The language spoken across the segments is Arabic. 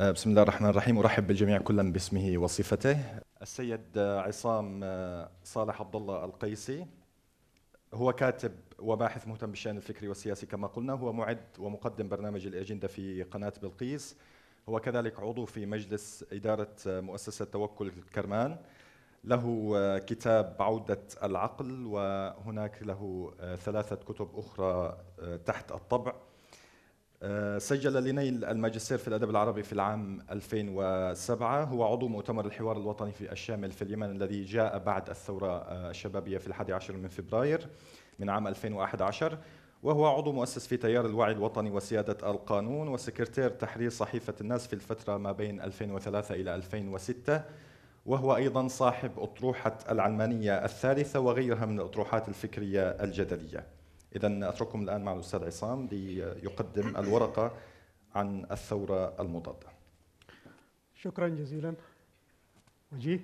آه، بسم الله الرحمن الرحيم ارحب بالجميع كلا باسمه وصفته السيد عصام آه، صالح عبد الله القيسي هو كاتب وباحث مهتم بالشان الفكري والسياسي كما قلنا هو معد ومقدم برنامج الاجنده في قناه بلقيس هو كذلك عضو في مجلس اداره آه، مؤسسه توكل كرمان له كتاب عودة العقل وهناك له ثلاثة كتب أخرى تحت الطبع آه، سجل لنيل الماجستير في الأدب العربي في العام 2007 هو عضو مؤتمر الحوار الوطني في الشامل في اليمن الذي جاء بعد الثورة الشبابية في الحادي عشر من فبراير من عام 2011 وهو عضو مؤسس في تيار الوعي الوطني وسيادة القانون وسكرتير تحرير صحيفة الناس في الفترة ما بين 2003 إلى 2006 وهو أيضا صاحب أطروحة العلمانية الثالثة وغيرها من الأطروحات الفكرية الجدلية إذا أترككم الآن مع الأستاذ عصام ليقدم الورقة عن الثورة المضادة شكرا جزيلا وجيه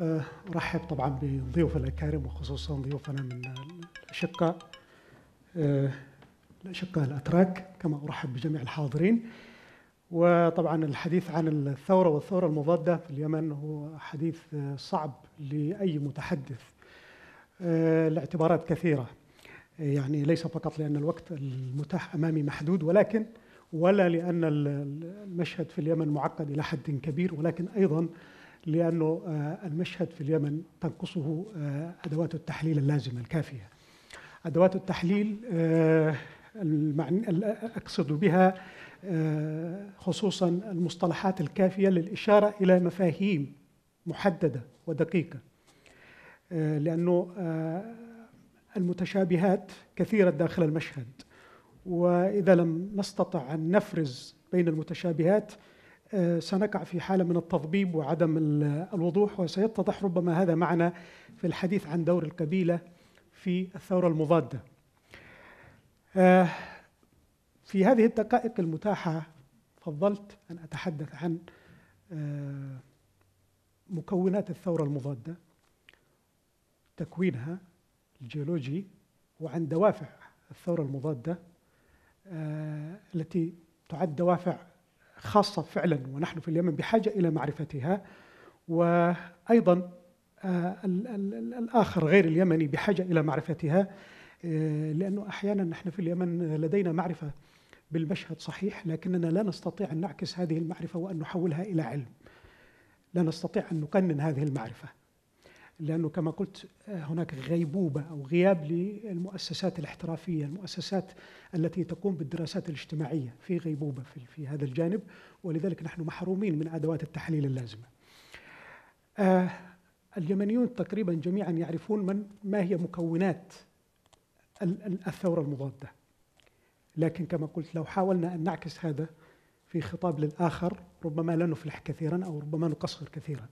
أه، أرحب طبعا بضيوف الأكارم وخصوصا ضيوفنا من الأشقاء أه، الأشقاء الأتراك كما أرحب بجميع الحاضرين وطبعا الحديث عن الثورة والثورة المضادة في اليمن هو حديث صعب لأي متحدث أه، لاعتبارات كثيرة يعني ليس فقط لأن الوقت المتاح أمامي محدود ولكن ولا لأن المشهد في اليمن معقد إلى حد كبير ولكن أيضا لأنه آه، المشهد في اليمن تنقصه آه، أدوات التحليل اللازمة الكافية أدوات التحليل آه، أقصد بها خصوصا المصطلحات الكافية للإشارة إلى مفاهيم محددة ودقيقة لأنه المتشابهات كثيرة داخل المشهد وإذا لم نستطع أن نفرز بين المتشابهات آه، سنقع في حالة من التضبيب وعدم الوضوح وسيتضح ربما هذا معنا في الحديث عن دور القبيلة في الثورة المضادة آه، في هذه الدقائق المتاحة فضلت أن أتحدث عن آه، مكونات الثورة المضادة تكوينها الجيولوجي وعن دوافع الثورة المضادة آه، التي تعد دوافع خاصة فعلا ونحن في اليمن بحاجة إلى معرفتها وأيضا آه، الآخر غير اليمني بحاجة إلى معرفتها آه، لأنه أحيانا نحن في اليمن لدينا معرفة بالمشهد صحيح لكننا لا نستطيع أن نعكس هذه المعرفة وأن نحولها إلى علم لا نستطيع أن نقنن هذه المعرفة لأنه كما قلت آه، هناك غيبوبة أو غياب للمؤسسات الاحترافية المؤسسات التي تقوم بالدراسات الاجتماعية في غيبوبة في, في هذا الجانب ولذلك نحن محرومين من أدوات التحليل اللازمة آه اليمنيون تقريبا جميعا يعرفون من ما هي مكونات الثورة المضادة لكن كما قلت لو حاولنا أن نعكس هذا في خطاب للآخر ربما لا نفلح كثيرا أو ربما نقصر كثيرا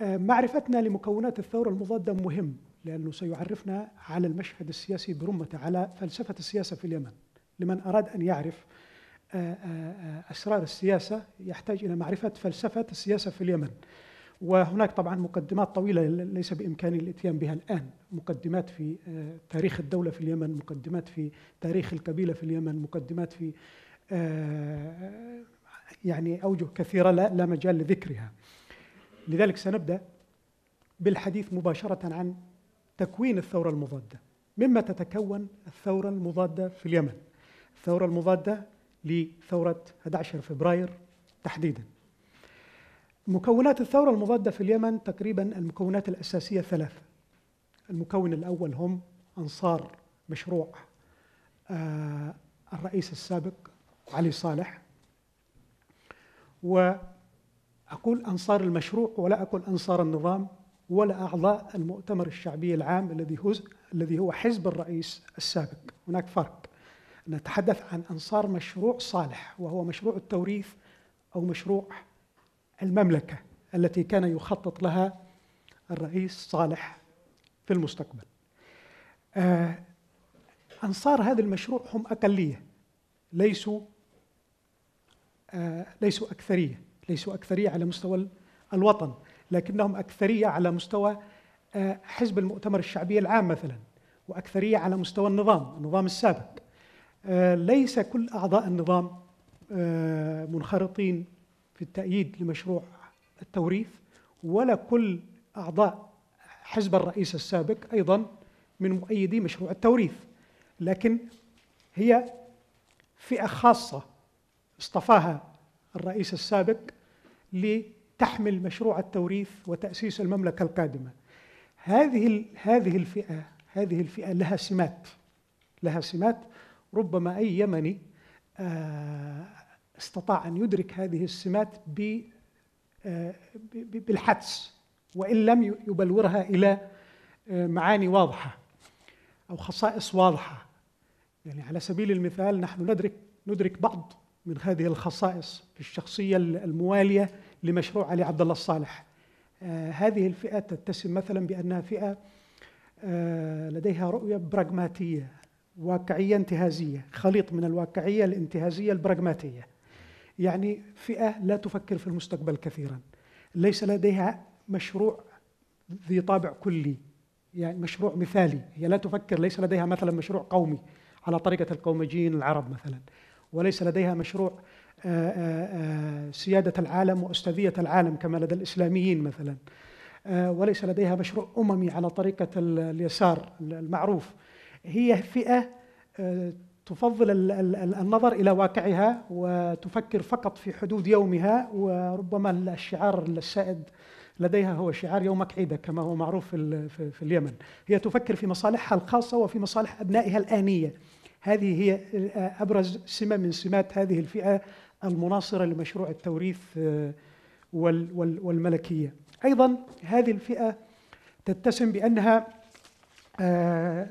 آه، معرفتنا لمكونات الثورة المضادة مهم لأنه سيعرفنا على المشهد السياسي برمته على فلسفة السياسة في اليمن لمن أراد أن يعرف آه، آه، أسرار السياسة يحتاج إلى معرفة فلسفة السياسة في اليمن وهناك طبعا مقدمات طويلة ليس بإمكاني الإتيان بها الآن مقدمات في تاريخ الدولة في اليمن مقدمات في تاريخ القبيلة في اليمن مقدمات في يعني أوجه كثيرة لا مجال لذكرها لذلك سنبدأ بالحديث مباشرة عن تكوين الثورة المضادة مما تتكون الثورة المضادة في اليمن الثورة المضادة لثورة 11 فبراير تحديدا مكونات الثورة المضادة في اليمن تقريبا المكونات الأساسية ثلاثة المكون الأول هم أنصار مشروع آه، الرئيس السابق علي صالح و أقول أنصار المشروع ولا أقول أنصار النظام ولا أعضاء المؤتمر الشعبي العام الذي هو الذي هو حزب الرئيس السابق هناك فرق نتحدث عن أنصار مشروع صالح وهو مشروع التوريث أو مشروع المملكة التي كان يخطط لها الرئيس صالح في المستقبل آه، أنصار هذا المشروع هم أقلية ليسوا آه، ليسوا أكثرية ليسوا أكثرية على مستوى الوطن لكنهم أكثرية على مستوى آه، حزب المؤتمر الشعبي العام مثلا وأكثرية على مستوى النظام النظام السابق آه، ليس كل أعضاء النظام آه، منخرطين في التأييد لمشروع التوريث ولا كل أعضاء حزب الرئيس السابق أيضا من مؤيدي مشروع التوريث لكن هي فئة خاصة اصطفاها الرئيس السابق لتحمل مشروع التوريث وتأسيس المملكة القادمة هذه هذه الفئة هذه الفئة لها سمات لها سمات ربما أي يمني آه، استطاع أن يدرك هذه السمات آه، بالحدس وإن لم يبلورها إلى آه، معاني واضحة أو خصائص واضحة يعني على سبيل المثال نحن ندرك ندرك بعض من هذه الخصائص في الشخصية الموالية لمشروع علي عبد الله الصالح آه، هذه الفئة تتسم مثلا بأنها فئة آه، لديها رؤية براغماتية واقعية انتهازية خليط من الواقعية الانتهازية البراغماتية يعني فئة لا تفكر في المستقبل كثيرا ليس لديها مشروع ذي طابع كلي يعني مشروع مثالي هي لا تفكر ليس لديها مثلا مشروع قومي على طريقة القوميين العرب مثلا وليس لديها مشروع آه، آه، آه، سيادة العالم وأستاذية العالم كما لدى الإسلاميين مثلا وليس لديها مشروع أممي على طريقة اليسار المعروف هي فئة تفضل النظر إلى واقعها وتفكر فقط في حدود يومها وربما الشعار السائد لديها هو شعار يومك عيدك كما هو معروف في اليمن هي تفكر في مصالحها الخاصة وفي مصالح أبنائها الآنية هذه هي أبرز سمة من سمات هذه الفئة المناصرة لمشروع التوريث آه، والملكية أيضا هذه الفئة تتسم بأنها آه،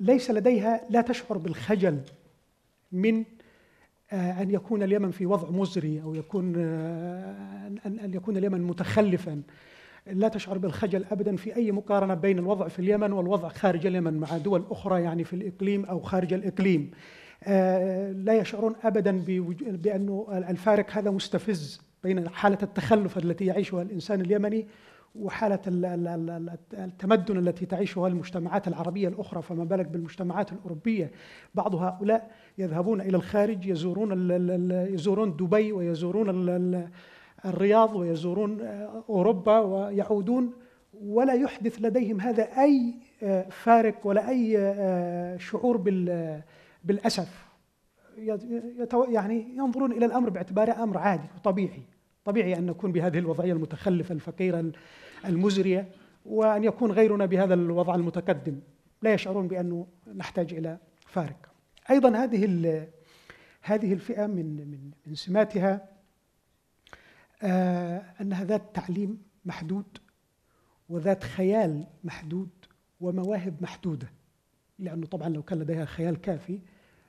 ليس لديها لا تشعر بالخجل من آه، أن يكون اليمن في وضع مزري أو يكون أن يكون اليمن متخلفا لا تشعر بالخجل ابدا في اي مقارنه بين الوضع في اليمن والوضع خارج اليمن مع دول اخرى يعني في الاقليم او خارج الاقليم. آه، لا يشعرون ابدا بانه الفارق هذا مستفز بين حاله التخلف التي يعيشها الانسان اليمني وحاله التمدن التي تعيشها المجتمعات العربيه الاخرى فما بالك بالمجتمعات الاوروبيه بعض هؤلاء يذهبون الى الخارج يزورون يزورون دبي ويزورون الرياض ويزورون آه، اوروبا ويعودون ولا يحدث لديهم هذا اي آه، فارق ولا اي شعور بال بالاسف يعني ينظرون الى الامر باعتباره امر عادي وطبيعي، طبيعي ان نكون بهذه الوضعيه المتخلفه الفقيره المزريه وان يكون غيرنا بهذا الوضع المتقدم، لا يشعرون بانه نحتاج الى فارق. ايضا هذه هذه الفئه من من من سماتها آه، انها ذات تعليم محدود وذات خيال محدود ومواهب محدوده. لأنه طبعا لو كان لديها خيال كافي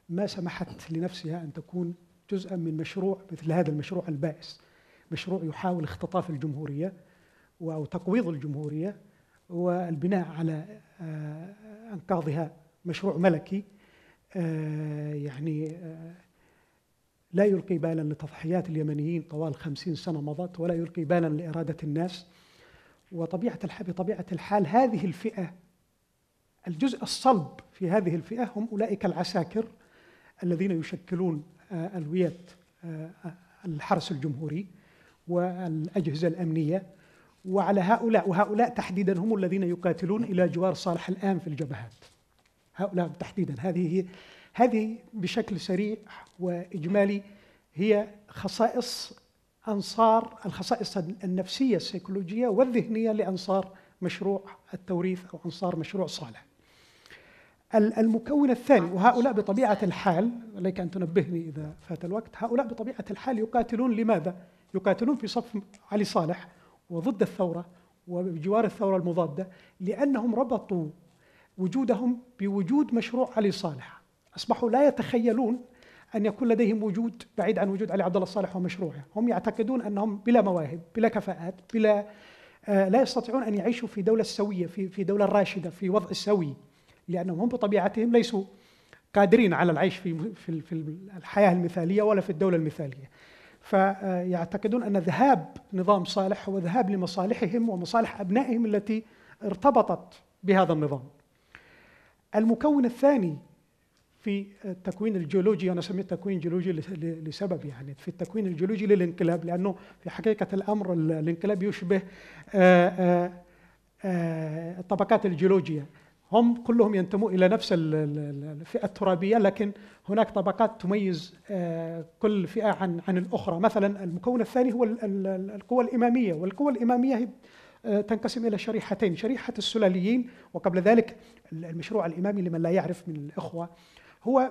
ما سمحت لنفسها أن تكون جزءا من مشروع مثل هذا المشروع البائس مشروع يحاول اختطاف الجمهورية أو تقويض الجمهورية والبناء على آه، أنقاضها مشروع ملكي آه، يعني آه، لا يلقي بالا لتضحيات اليمنيين طوال خمسين سنة مضت ولا يلقي بالا لإرادة الناس وطبيعة الحال بطبيعة الحال هذه الفئة الجزء الصلب في هذه الفئة هم أولئك العساكر الذين يشكلون آه، ألوية آه، الحرس الجمهوري والأجهزة الأمنية وعلى هؤلاء وهؤلاء تحديدا هم الذين يقاتلون إلى جوار صالح الآن في الجبهات هؤلاء تحديدا هذه هي هذه بشكل سريع وإجمالي هي خصائص أنصار الخصائص النفسية السيكولوجية والذهنية لأنصار مشروع التوريث أو أنصار مشروع صالح المكون الثاني آه. وهؤلاء بطبيعة الحال عليك أن تنبهني إذا فات الوقت هؤلاء بطبيعة الحال يقاتلون لماذا؟ يقاتلون في صف علي صالح وضد الثورة وبجوار الثورة المضادة لأنهم ربطوا وجودهم بوجود مشروع علي صالح أصبحوا لا يتخيلون أن يكون لديهم وجود بعيد عن وجود علي عبد الله صالح ومشروعه هم يعتقدون أنهم بلا مواهب بلا كفاءات بلا آه، لا يستطيعون أن يعيشوا في دولة سوية في في دولة راشدة في وضع سوي لانهم هم بطبيعتهم ليسوا قادرين على العيش في في في الحياه المثاليه ولا في الدوله المثاليه. فيعتقدون ان ذهاب نظام صالح هو ذهاب لمصالحهم ومصالح ابنائهم التي ارتبطت بهذا النظام. المكون الثاني في التكوين الجيولوجي انا سميت تكوين جيولوجي لسبب يعني في التكوين الجيولوجي للانقلاب لانه في حقيقه الامر الانقلاب يشبه الطبقات الجيولوجيه هم كلهم ينتمون الى نفس الفئه الترابيه لكن هناك طبقات تميز آه، كل فئه عن عن الاخرى، مثلا المكون الثاني هو القوى الاماميه، والقوى الاماميه آه، تنقسم الى شريحتين، شريحه السلاليين وقبل ذلك المشروع الامامي لمن لا يعرف من الاخوه هو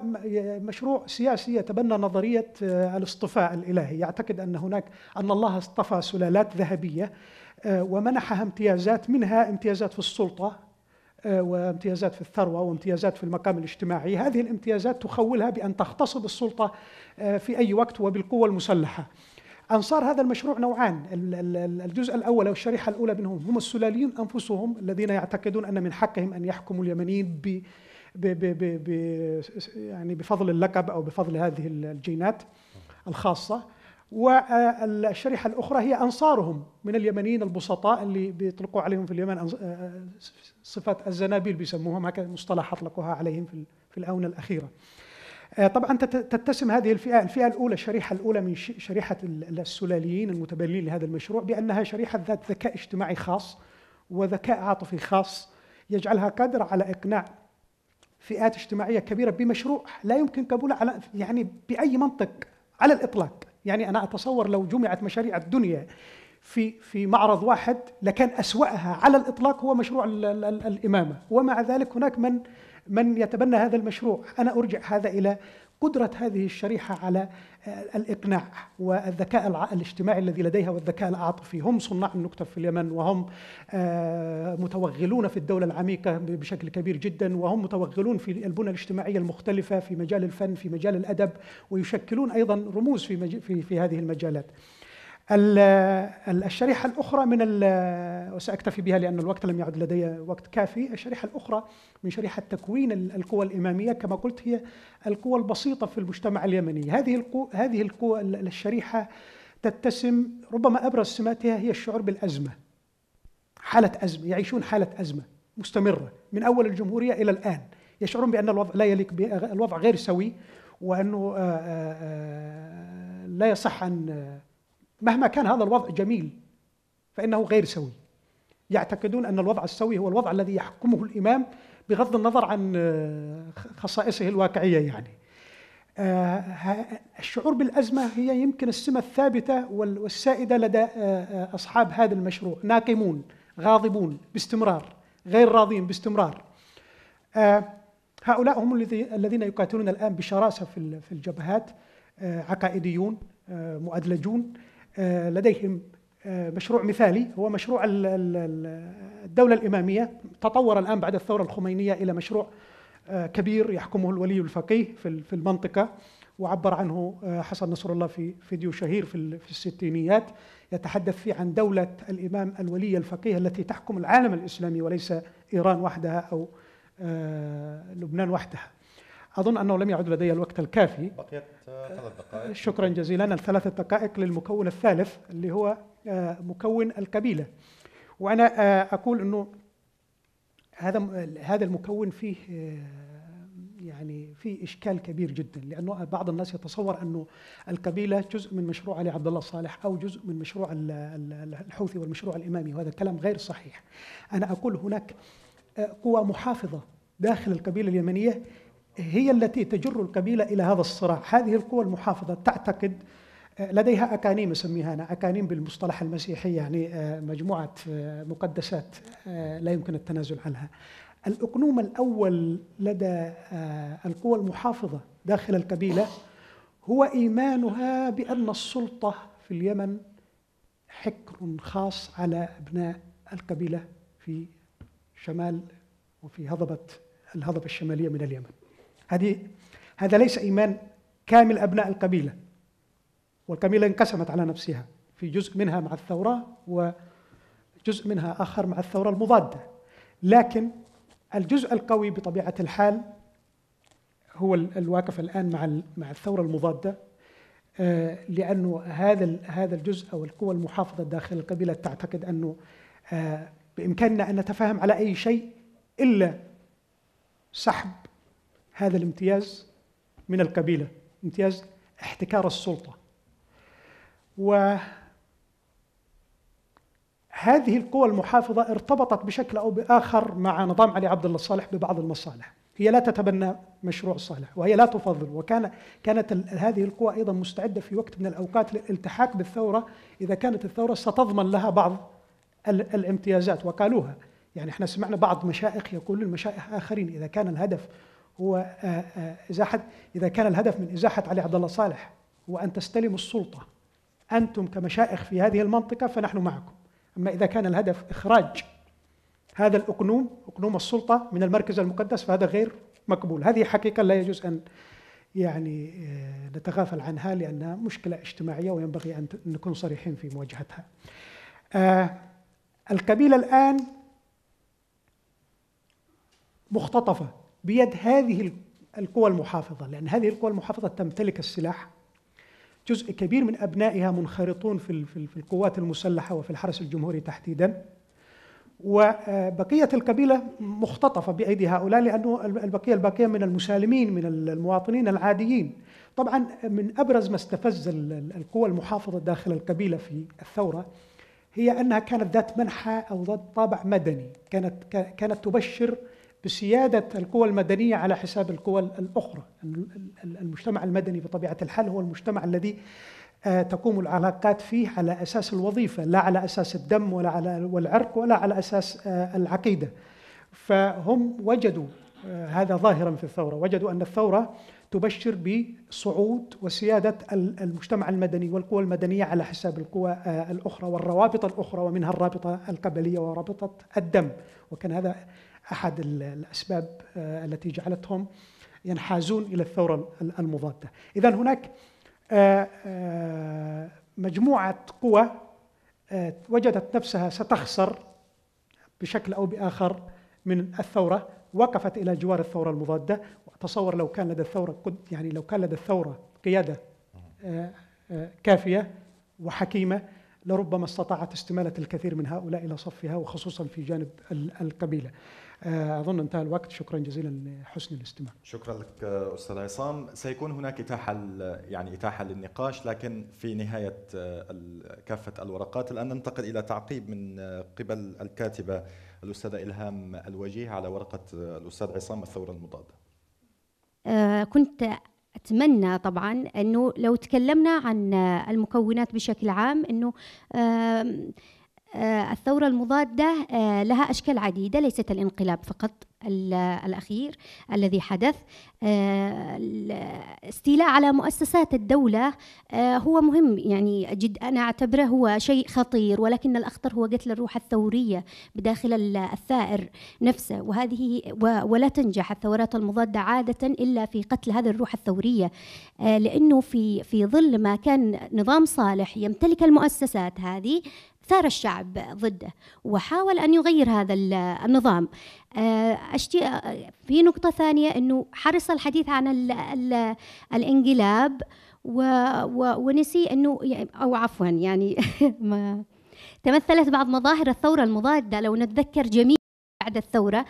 مشروع سياسي يتبنى نظريه آه، الاصطفاء الالهي، يعتقد ان هناك ان الله اصطفى سلالات ذهبيه ومنحها امتيازات منها امتيازات في السلطه آه، وامتيازات في الثروه وامتيازات في المقام الاجتماعي، هذه الامتيازات تخولها بان تغتصب السلطه آه، في اي وقت وبالقوه المسلحه. انصار هذا المشروع نوعان، الجزء الاول او الشريحه الاولى منهم هم السلاليون انفسهم الذين يعتقدون ان من حقهم ان يحكموا اليمنيين ب ب يعني بفضل اللقب او بفضل هذه الجينات الخاصه. والشريحة الأخرى هي أنصارهم من اليمنيين البسطاء اللي بيطلقوا عليهم في اليمن آه، صفة الزنابيل بيسموهم هكذا مصطلح أطلقوها عليهم في الآونة الأخيرة آه، طبعا تتسم هذه الفئة الفئة الأولى الشريحة الأولى من شريحة السلاليين المتبنين لهذا المشروع بأنها شريحة ذات ذكاء اجتماعي خاص وذكاء عاطفي خاص يجعلها قادرة على إقناع فئات اجتماعية كبيرة بمشروع لا يمكن قبوله على يعني بأي منطق على الإطلاق يعني أنا أتصور لو جمعت مشاريع الدنيا في في معرض واحد لكان أسوأها على الإطلاق هو مشروع الـ الـ الـ الإمامة ومع ذلك هناك من من يتبنى هذا المشروع أنا أرجع هذا إلى قدرة هذه الشريحة على آه، الإقناع والذكاء الاجتماعي الذي لديها والذكاء العاطفي هم صناع النكتة في اليمن وهم آه، متوغلون في الدولة العميقة بشكل كبير جدا وهم متوغلون في البنى الاجتماعية المختلفة في مجال الفن في مجال الأدب ويشكلون أيضا رموز في, في, في هذه المجالات الشريحة الأخرى من وسأكتفي بها لأن الوقت لم يعد لدي وقت كافي الشريحة الأخرى من شريحة تكوين القوى الإمامية كما قلت هي القوى البسيطة في المجتمع اليمني هذه القوى هذه القوى الشريحة تتسم ربما أبرز سماتها هي الشعور بالأزمة حالة أزمة يعيشون حالة أزمة مستمرة من أول الجمهورية إلى الآن يشعرون بأن الوضع لا يليق الوضع غير سوي وأنه آه، آه، آه، لا يصح أن مهما كان هذا الوضع جميل فإنه غير سوي يعتقدون أن الوضع السوي هو الوضع الذي يحكمه الإمام بغض النظر عن آه، خصائصه الواقعية يعني آه، الشعور بالأزمة هي يمكن السمة الثابتة والسائدة لدى آه، أصحاب هذا المشروع ناقمون غاضبون باستمرار غير راضين باستمرار هؤلاء هم الذين يقاتلون الآن بشراسة في الجبهات عقائديون مؤدلجون آه، لديهم آه، مشروع مثالي هو مشروع الدولة الإمامية تطور الآن بعد الثورة الخمينية إلى مشروع آه، كبير يحكمه الولي الفقيه في المنطقة وعبر عنه حسن نصر الله في فيديو شهير في الستينيات يتحدث فيه عن دولة الإمام الولي الفقيه التي تحكم العالم الإسلامي وليس إيران وحدها أو لبنان وحدها أظن أنه لم يعد لدي الوقت الكافي بقيت آه، ثلاث دقائق شكرا جزيلا الثلاث دقائق للمكون الثالث اللي هو آه، مكون القبيلة وأنا آه، أقول أنه هذا هذا المكون فيه يعني في اشكال كبير جدا لانه بعض الناس يتصور انه القبيله جزء من مشروع علي عبد الله صالح او جزء من مشروع الحوثي والمشروع الامامي وهذا كلام غير صحيح. انا اقول هناك قوى محافظه داخل القبيله اليمنيه هي التي تجر القبيلة إلى هذا الصراع هذه القوى المحافظة تعتقد آه، لديها أكانيم أسميها أنا أكانيم بالمصطلح المسيحي يعني آه، مجموعة آه، مقدسات لا يمكن التنازل عنها الأقنوم الأول لدى القوى المحافظة داخل القبيلة هو إيمانها بأن السلطة في اليمن حكر خاص على أبناء القبيلة في شمال وفي هضبة الهضبة الشمالية من اليمن هذه هذا ليس إيمان كامل أبناء القبيلة والقبيلة انقسمت على نفسها في جزء منها مع الثورة وجزء منها آخر مع الثورة المضادة لكن الجزء القوي بطبيعة الحال هو الواقف الآن مع مع الثورة المضادة آه، لأنه هذا هذا الجزء أو القوى المحافظة داخل القبيلة تعتقد أنه آه، بإمكاننا أن نتفاهم على أي شيء إلا سحب هذا الامتياز من القبيلة امتياز احتكار السلطة وهذه القوى المحافظة ارتبطت بشكل أو بآخر مع نظام علي عبد الله الصالح ببعض المصالح هي لا تتبنى مشروع صالح وهي لا تفضل وكان كانت هذه القوى ايضا مستعده في وقت من الاوقات للالتحاق بالثوره اذا كانت الثوره ستضمن لها بعض الامتيازات وقالوها يعني احنا سمعنا بعض مشائخ يقول للمشائخ اخرين اذا كان الهدف هو آه، آه، إزاحة إذا كان الهدف من إزاحة علي عبد الله صالح هو أن تستلموا السلطة أنتم كمشائخ في هذه المنطقة فنحن معكم أما إذا كان الهدف إخراج هذا الأقنوم أقنوم السلطة من المركز المقدس فهذا غير مقبول هذه حقيقة لا يجوز أن يعني آه، نتغافل عنها لأنها مشكلة اجتماعية وينبغي أن نكون صريحين في مواجهتها القبيلة الآن مختطفة بيد هذه القوى المحافظة لأن هذه القوى المحافظة تمتلك السلاح جزء كبير من أبنائها منخرطون في, في القوات المسلحة وفي الحرس الجمهوري تحديدا وبقية القبيلة مختطفة بأيدي هؤلاء لأنه البقية الباقية من المسالمين من المواطنين العاديين طبعا من أبرز ما استفز القوى المحافظة داخل القبيلة في الثورة هي أنها كانت ذات منحى أو ذات طابع مدني كانت, كانت تبشر بسيادة القوى المدنية على حساب القوى الأخرى المجتمع المدني بطبيعة الحال هو المجتمع الذي آه، تقوم العلاقات فيه على أساس الوظيفة لا على أساس الدم ولا على والعرق ولا على أساس آه، العقيدة فهم وجدوا آه، هذا ظاهرا في الثورة وجدوا أن الثورة تبشر بصعود وسيادة المجتمع المدني والقوى المدنية على حساب القوى الأخرى والروابط الأخرى ومنها الرابطة القبلية ورابطة الدم وكان هذا احد الاسباب آه، التي جعلتهم ينحازون الى الثوره المضاده. اذا هناك آه، آه، مجموعه قوى وجدت نفسها ستخسر بشكل او باخر من الثوره وقفت الى جوار الثوره المضاده واتصور لو كان لدى الثوره يعني لو كان لدى الثوره قياده كافيه وحكيمه لربما استطاعت استماله الكثير من هؤلاء الى صفها وخصوصا في جانب القبيله. آه، اظن انتهى الوقت شكرا جزيلا لحسن الاستماع شكرا لك آه، استاذ عصام سيكون هناك اتاحه يعني اتاحه للنقاش لكن في نهايه آه، كافه الورقات الان ننتقل الى تعقيب من قبل الكاتبه الاستاذه الهام الوجيه على ورقه الاستاذ عصام الثوره المضاده آه كنت اتمنى طبعا انه لو تكلمنا عن المكونات بشكل عام انه آه آه، الثورة المضادة آه، لها أشكال عديدة ليست الانقلاب فقط الأخير الذي حدث آه، استيلاء على مؤسسات الدولة هو مهم يعني جد أنا أعتبره هو شيء خطير ولكن الأخطر هو قتل الروح الثورية بداخل الثائر نفسه وهذه ولا تنجح الثورات المضادة عادة إلا في قتل هذه الروح الثورية لأنه في في ظل ما كان نظام صالح يمتلك المؤسسات هذه ثار الشعب ضده وحاول أن يغير هذا النظام آه، أشتي في نقطة ثانية أنه حرص الحديث عن الـ الـ الانقلاب و و ونسي أنه أو عفوا يعني ما تمثلت بعض مظاهر الثورة المضادة لو نتذكر جميع بعد الثورة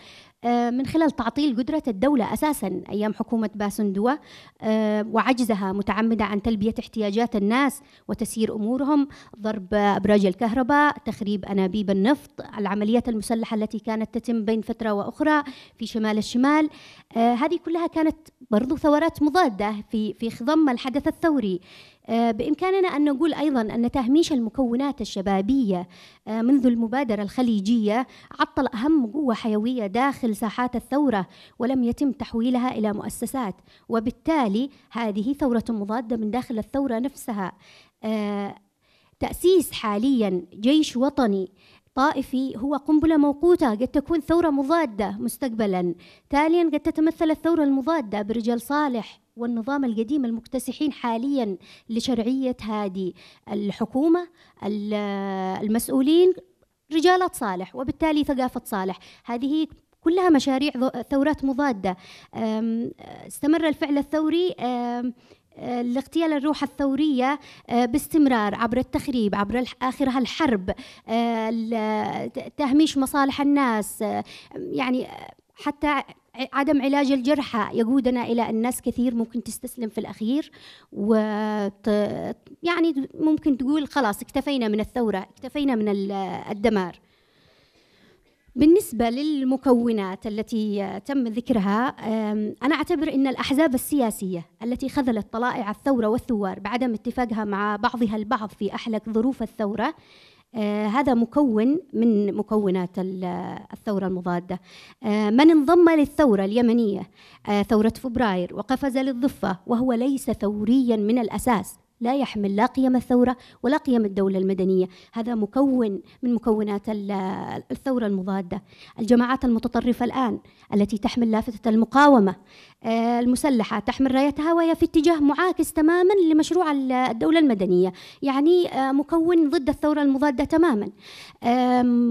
آه، من خلال تعطيل قدرة الدولة أساسا أيام حكومة باسندوة آه، وعجزها متعمدة عن تلبية احتياجات الناس وتسيير أمورهم ضرب أبراج الكهرباء تخريب أنابيب النفط العمليات المسلحة التي كانت تتم بين فترة وأخرى في شمال الشمال آه، هذه كلها كانت برضو ثورات مضادة في في خضم الحدث الثوري آه، بإمكاننا أن نقول أيضا أن تهميش المكونات الشبابية آه، منذ المبادرة الخليجية عطل أهم قوة حيوية داخل ساحات الثورة ولم يتم تحويلها إلى مؤسسات وبالتالي هذه ثورة مضادة من داخل الثورة نفسها آه، تأسيس حاليا جيش وطني طائفي هو قنبلة موقوتة قد تكون ثورة مضادة مستقبلا تاليا قد تتمثل الثورة المضادة برجال صالح والنظام القديم المكتسحين حاليا لشرعية هذه الحكومة المسؤولين رجالات صالح وبالتالي ثقافة صالح هذه كلها مشاريع ثورات مضادة استمر الفعل الثوري لاغتيال الروح الثورية أه، باستمرار عبر التخريب عبر آخرها الحرب أه، تهميش مصالح الناس أه، يعني حتى عدم علاج الجرحى يقودنا إلى ان ناس كثير ممكن تستسلم في الأخير و يعني ممكن تقول خلاص اكتفينا من الثورة اكتفينا من الدمار بالنسبة للمكونات التي تم ذكرها أنا أعتبر أن الأحزاب السياسية التي خذلت طلائع الثورة والثوار بعدم اتفاقها مع بعضها البعض في أحلك ظروف الثورة آه، هذا مكون من مكونات الثورة المضادة آه، من انضم للثورة اليمنية آه، ثورة فبراير وقفز للضفة وهو ليس ثوريا من الأساس لا يحمل لا قيم الثورة ولا قيم الدولة المدنية هذا مكون من مكونات الثورة المضادة الجماعات المتطرفة الآن التي تحمل لافتة المقاومة آه، المسلحة تحمل رايتها وهي في اتجاه معاكس تماما لمشروع الدولة المدنية يعني آه، مكون ضد الثورة المضادة تماما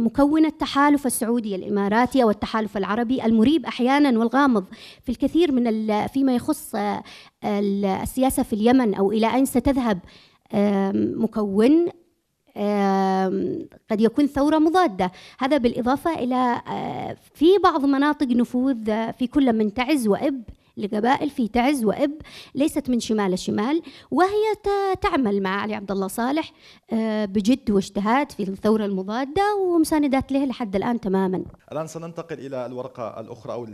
مكون التحالف السعودي الإماراتي أو التحالف العربي المريب أحيانا والغامض في الكثير من فيما يخص آه، السياسة في اليمن أو إلى أين ستذهب مكون قد يكون ثورة مضادة هذا بالإضافة إلى في بعض مناطق نفوذ في كل من تعز وإب لقبائل في تعز وإب ليست من شمال لشمال وهي تعمل مع علي عبد الله صالح آه، بجد واجتهاد في الثورة المضادة ومساندات له لحد الآن تماما الآن سننتقل إلى الورقة الأخرى أو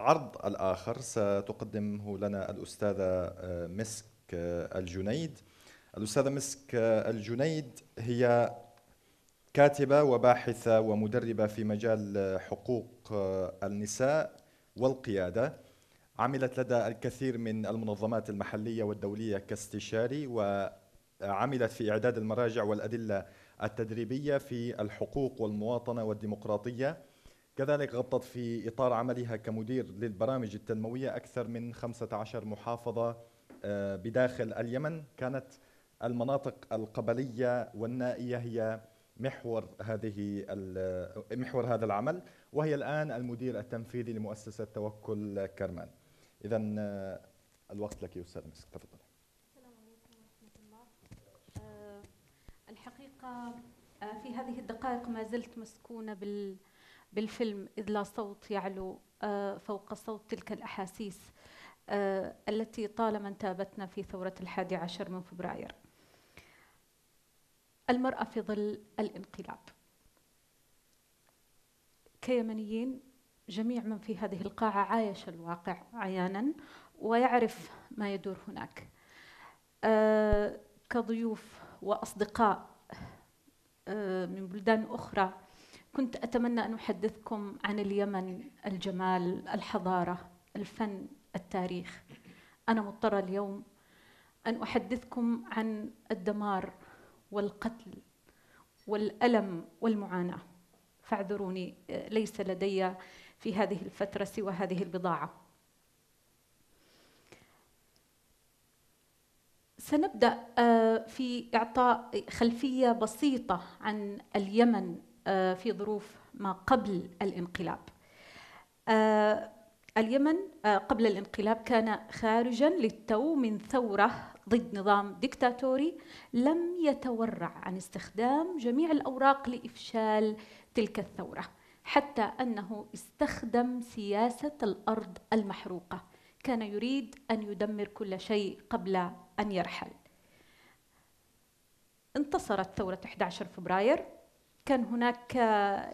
العرض الآخر ستقدمه لنا الأستاذة آه، مسك آه، الجنيد الأستاذة مسك الجنيد هي كاتبة وباحثة ومدربة في مجال حقوق النساء والقيادة عملت لدى الكثير من المنظمات المحلية والدولية كاستشاري وعملت في إعداد المراجع والأدلة التدريبية في الحقوق والمواطنة والديمقراطية كذلك غطت في إطار عملها كمدير للبرامج التنموية أكثر من 15 محافظة آه، بداخل اليمن كانت المناطق القبلية والنائية هي محور هذه محور هذا العمل وهي الان المدير التنفيذي لمؤسسه توكل كرمان. اذا آه، الوقت لك يا استاذ مسك تفضل. السلام عليكم ورحمه الله. أه الحقيقه آه، في هذه الدقائق ما زلت مسكونه بال بالفيلم إذ لا صوت يعلو آه، فوق صوت تلك الأحاسيس التي طالما انتابتنا في ثورة الحادي عشر من فبراير المرأة في ظل الانقلاب كيمنيين جميع من في هذه القاعة عايش الواقع عيانا ويعرف ما يدور هناك أه كضيوف وأصدقاء أه من بلدان أخرى كنت أتمنى أن أحدثكم عن اليمن الجمال الحضارة الفن التاريخ أنا مضطرة اليوم أن أحدثكم عن الدمار والقتل والألم والمعاناة فاعذروني ليس لدي في هذه الفترة سوى هذه البضاعة سنبدأ آه، في إعطاء خلفية بسيطة عن اليمن آه، في ظروف ما قبل الانقلاب آه، اليمن قبل الانقلاب كان خارجا للتو من ثورة ضد نظام ديكتاتوري لم يتورع عن استخدام جميع الأوراق لإفشال تلك الثورة حتى أنه استخدم سياسة الأرض المحروقة كان يريد أن يدمر كل شيء قبل أن يرحل انتصرت ثورة 11 فبراير كان هناك آه،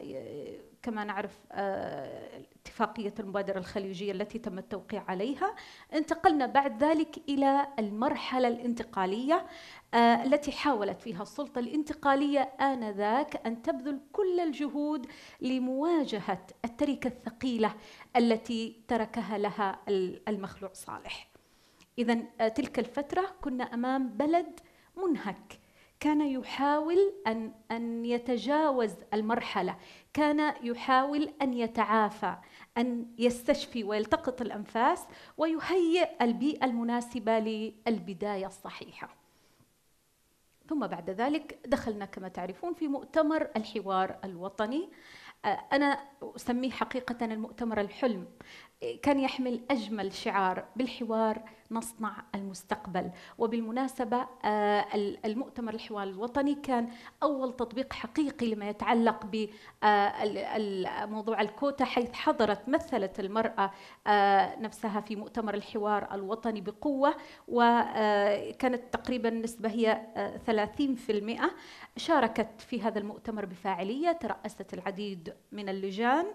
كما نعرف آه، اتفاقية المبادرة الخليجية التي تم التوقيع عليها انتقلنا بعد ذلك إلى المرحلة الانتقالية آه، التي حاولت فيها السلطة الانتقالية آنذاك أن تبذل كل الجهود لمواجهة التركة الثقيلة التي تركها لها المخلوع صالح إذا آه، تلك الفترة كنا أمام بلد منهك كان يحاول أن أن يتجاوز المرحلة، كان يحاول أن يتعافى أن يستشفي ويلتقط الأنفاس ويهيئ البيئة المناسبة للبداية الصحيحة ثم بعد ذلك دخلنا كما تعرفون في مؤتمر الحوار الوطني أنا أسميه حقيقة المؤتمر الحلم كان يحمل أجمل شعار بالحوار نصنع المستقبل وبالمناسبة آه، المؤتمر الحوار الوطني كان أول تطبيق حقيقي لما يتعلق بموضوع آه، الكوتا حيث حضرت مثلت المرأة آه، نفسها في مؤتمر الحوار الوطني بقوة وكانت تقريبا النسبة هي 30% شاركت في هذا المؤتمر بفاعلية ترأست العديد من اللجان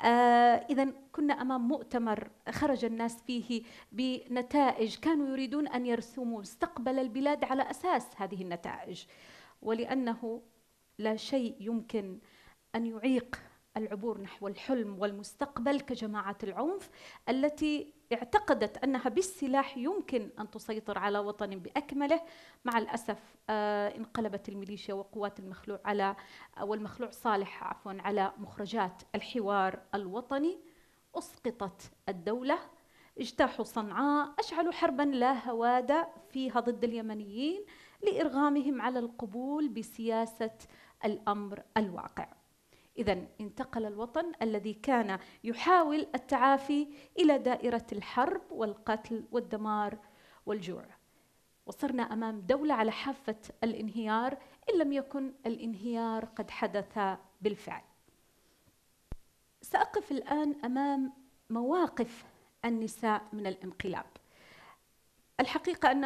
آه، إذا كنا أمام مؤتمر خرج الناس فيه بنتائج كانوا يريدون أن يرسموا مستقبل البلاد على أساس هذه النتائج ولأنه لا شيء يمكن أن يعيق العبور نحو الحلم والمستقبل كجماعه العنف التي اعتقدت انها بالسلاح يمكن ان تسيطر على وطن باكمله مع الاسف آه، انقلبت الميليشيا وقوات المخلوع على آه، والمخلوع صالح عفوا على مخرجات الحوار الوطني اسقطت الدوله اجتاحوا صنعاء اشعلوا حربا لا هوادة فيها ضد اليمنيين لارغامهم على القبول بسياسه الامر الواقع إذا انتقل الوطن الذي كان يحاول التعافي إلى دائرة الحرب والقتل والدمار والجوع وصرنا أمام دولة على حافة الانهيار إن لم يكن الانهيار قد حدث بالفعل سأقف الآن أمام مواقف النساء من الانقلاب الحقيقة أن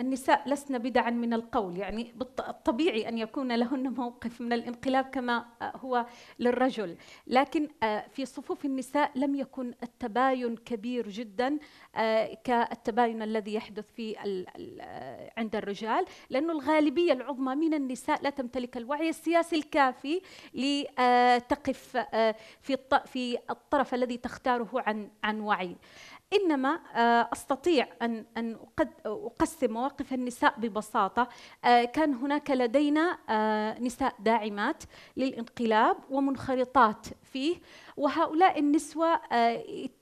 النساء لسن بدعا من القول يعني الطبيعي أن يكون لهن موقف من الانقلاب كما آه، هو للرجل لكن آه، في صفوف النساء لم يكن التباين كبير جدا آه، كالتباين الذي يحدث في عند الرجال لأن الغالبية العظمى من النساء لا تمتلك الوعي السياسي الكافي لتقف في الطرف الذي تختاره عن عن وعي انما آه، استطيع ان ان اقسم مواقف النساء ببساطه آه، كان هناك لدينا آه، نساء داعمات للانقلاب ومنخرطات فيه وهؤلاء النسوه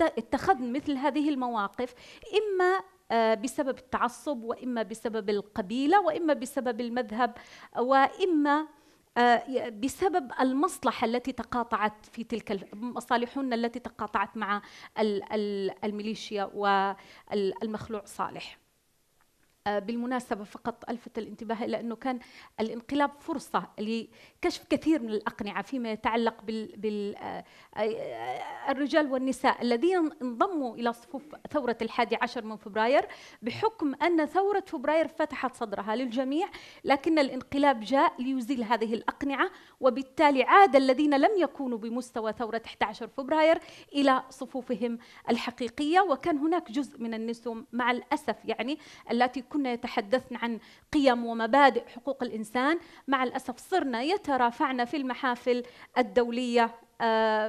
اتخذن مثل هذه المواقف اما بسبب التعصب واما بسبب القبيله واما بسبب المذهب واما آه، بسبب المصلحة التي تقاطعت في تلك مصالحنا التي تقاطعت مع الميليشيا والمخلوع صالح آه، بالمناسبة فقط ألفت الانتباه إلى أنه كان الانقلاب فرصة لكشف كثير من الأقنعة فيما يتعلق بالرجال آه، آه، والنساء الذين انضموا إلى صفوف ثورة الحادي عشر من فبراير بحكم أن ثورة فبراير فتحت صدرها للجميع لكن الانقلاب جاء ليزيل هذه الأقنعة وبالتالي عاد الذين لم يكونوا بمستوى ثورة 11 فبراير إلى صفوفهم الحقيقية وكان هناك جزء من النسوم مع الأسف يعني التي كنا يتحدثن عن قيم ومبادئ حقوق الإنسان مع الأسف صرنا يترافعنا في المحافل الدولية آه،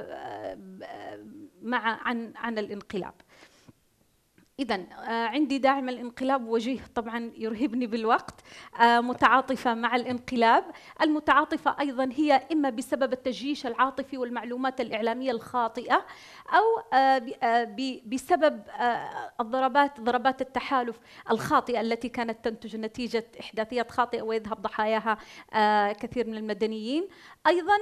آه، مع عن عن الانقلاب إذا آه، عندي داعم الانقلاب وجيه طبعا يرهبني بالوقت آه، متعاطفة مع الانقلاب المتعاطفة أيضا هي إما بسبب التجيش العاطفي والمعلومات الإعلامية الخاطئة أو آه، بسبب الضربات ضربات التحالف الخاطئة التي كانت تنتج نتيجة إحداثيات خاطئة ويذهب ضحاياها كثير من المدنيين أيضا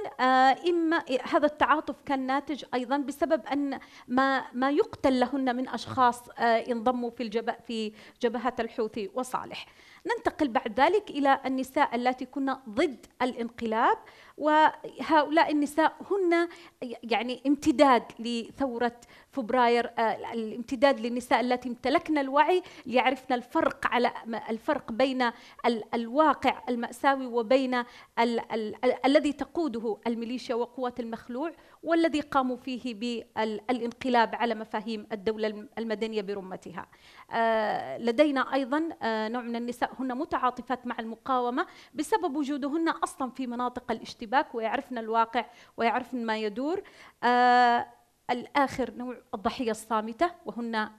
إما هذا التعاطف كان ناتج أيضا بسبب أن ما ما يقتل لهن من أشخاص انضموا في الجبه في جبهه الحوثي وصالح. ننتقل بعد ذلك الى النساء التي كن ضد الانقلاب وهؤلاء النساء هن يعني امتداد لثورة فبراير آه، الامتداد للنساء التي امتلكن الوعي ليعرفن الفرق على الفرق بين الواقع المأساوي وبين ال ال الذي تقوده الميليشيا وقوات المخلوع والذي قاموا فيه بالانقلاب على مفاهيم الدولة المدنية برمتها آه، لدينا أيضا آه، نوع من النساء هن متعاطفات مع المقاومة بسبب وجودهن أصلا في مناطق الاجتماع الاشتباك ويعرفن الواقع ويعرفن ما يدور آه الآخر نوع الضحية الصامتة وهن آه،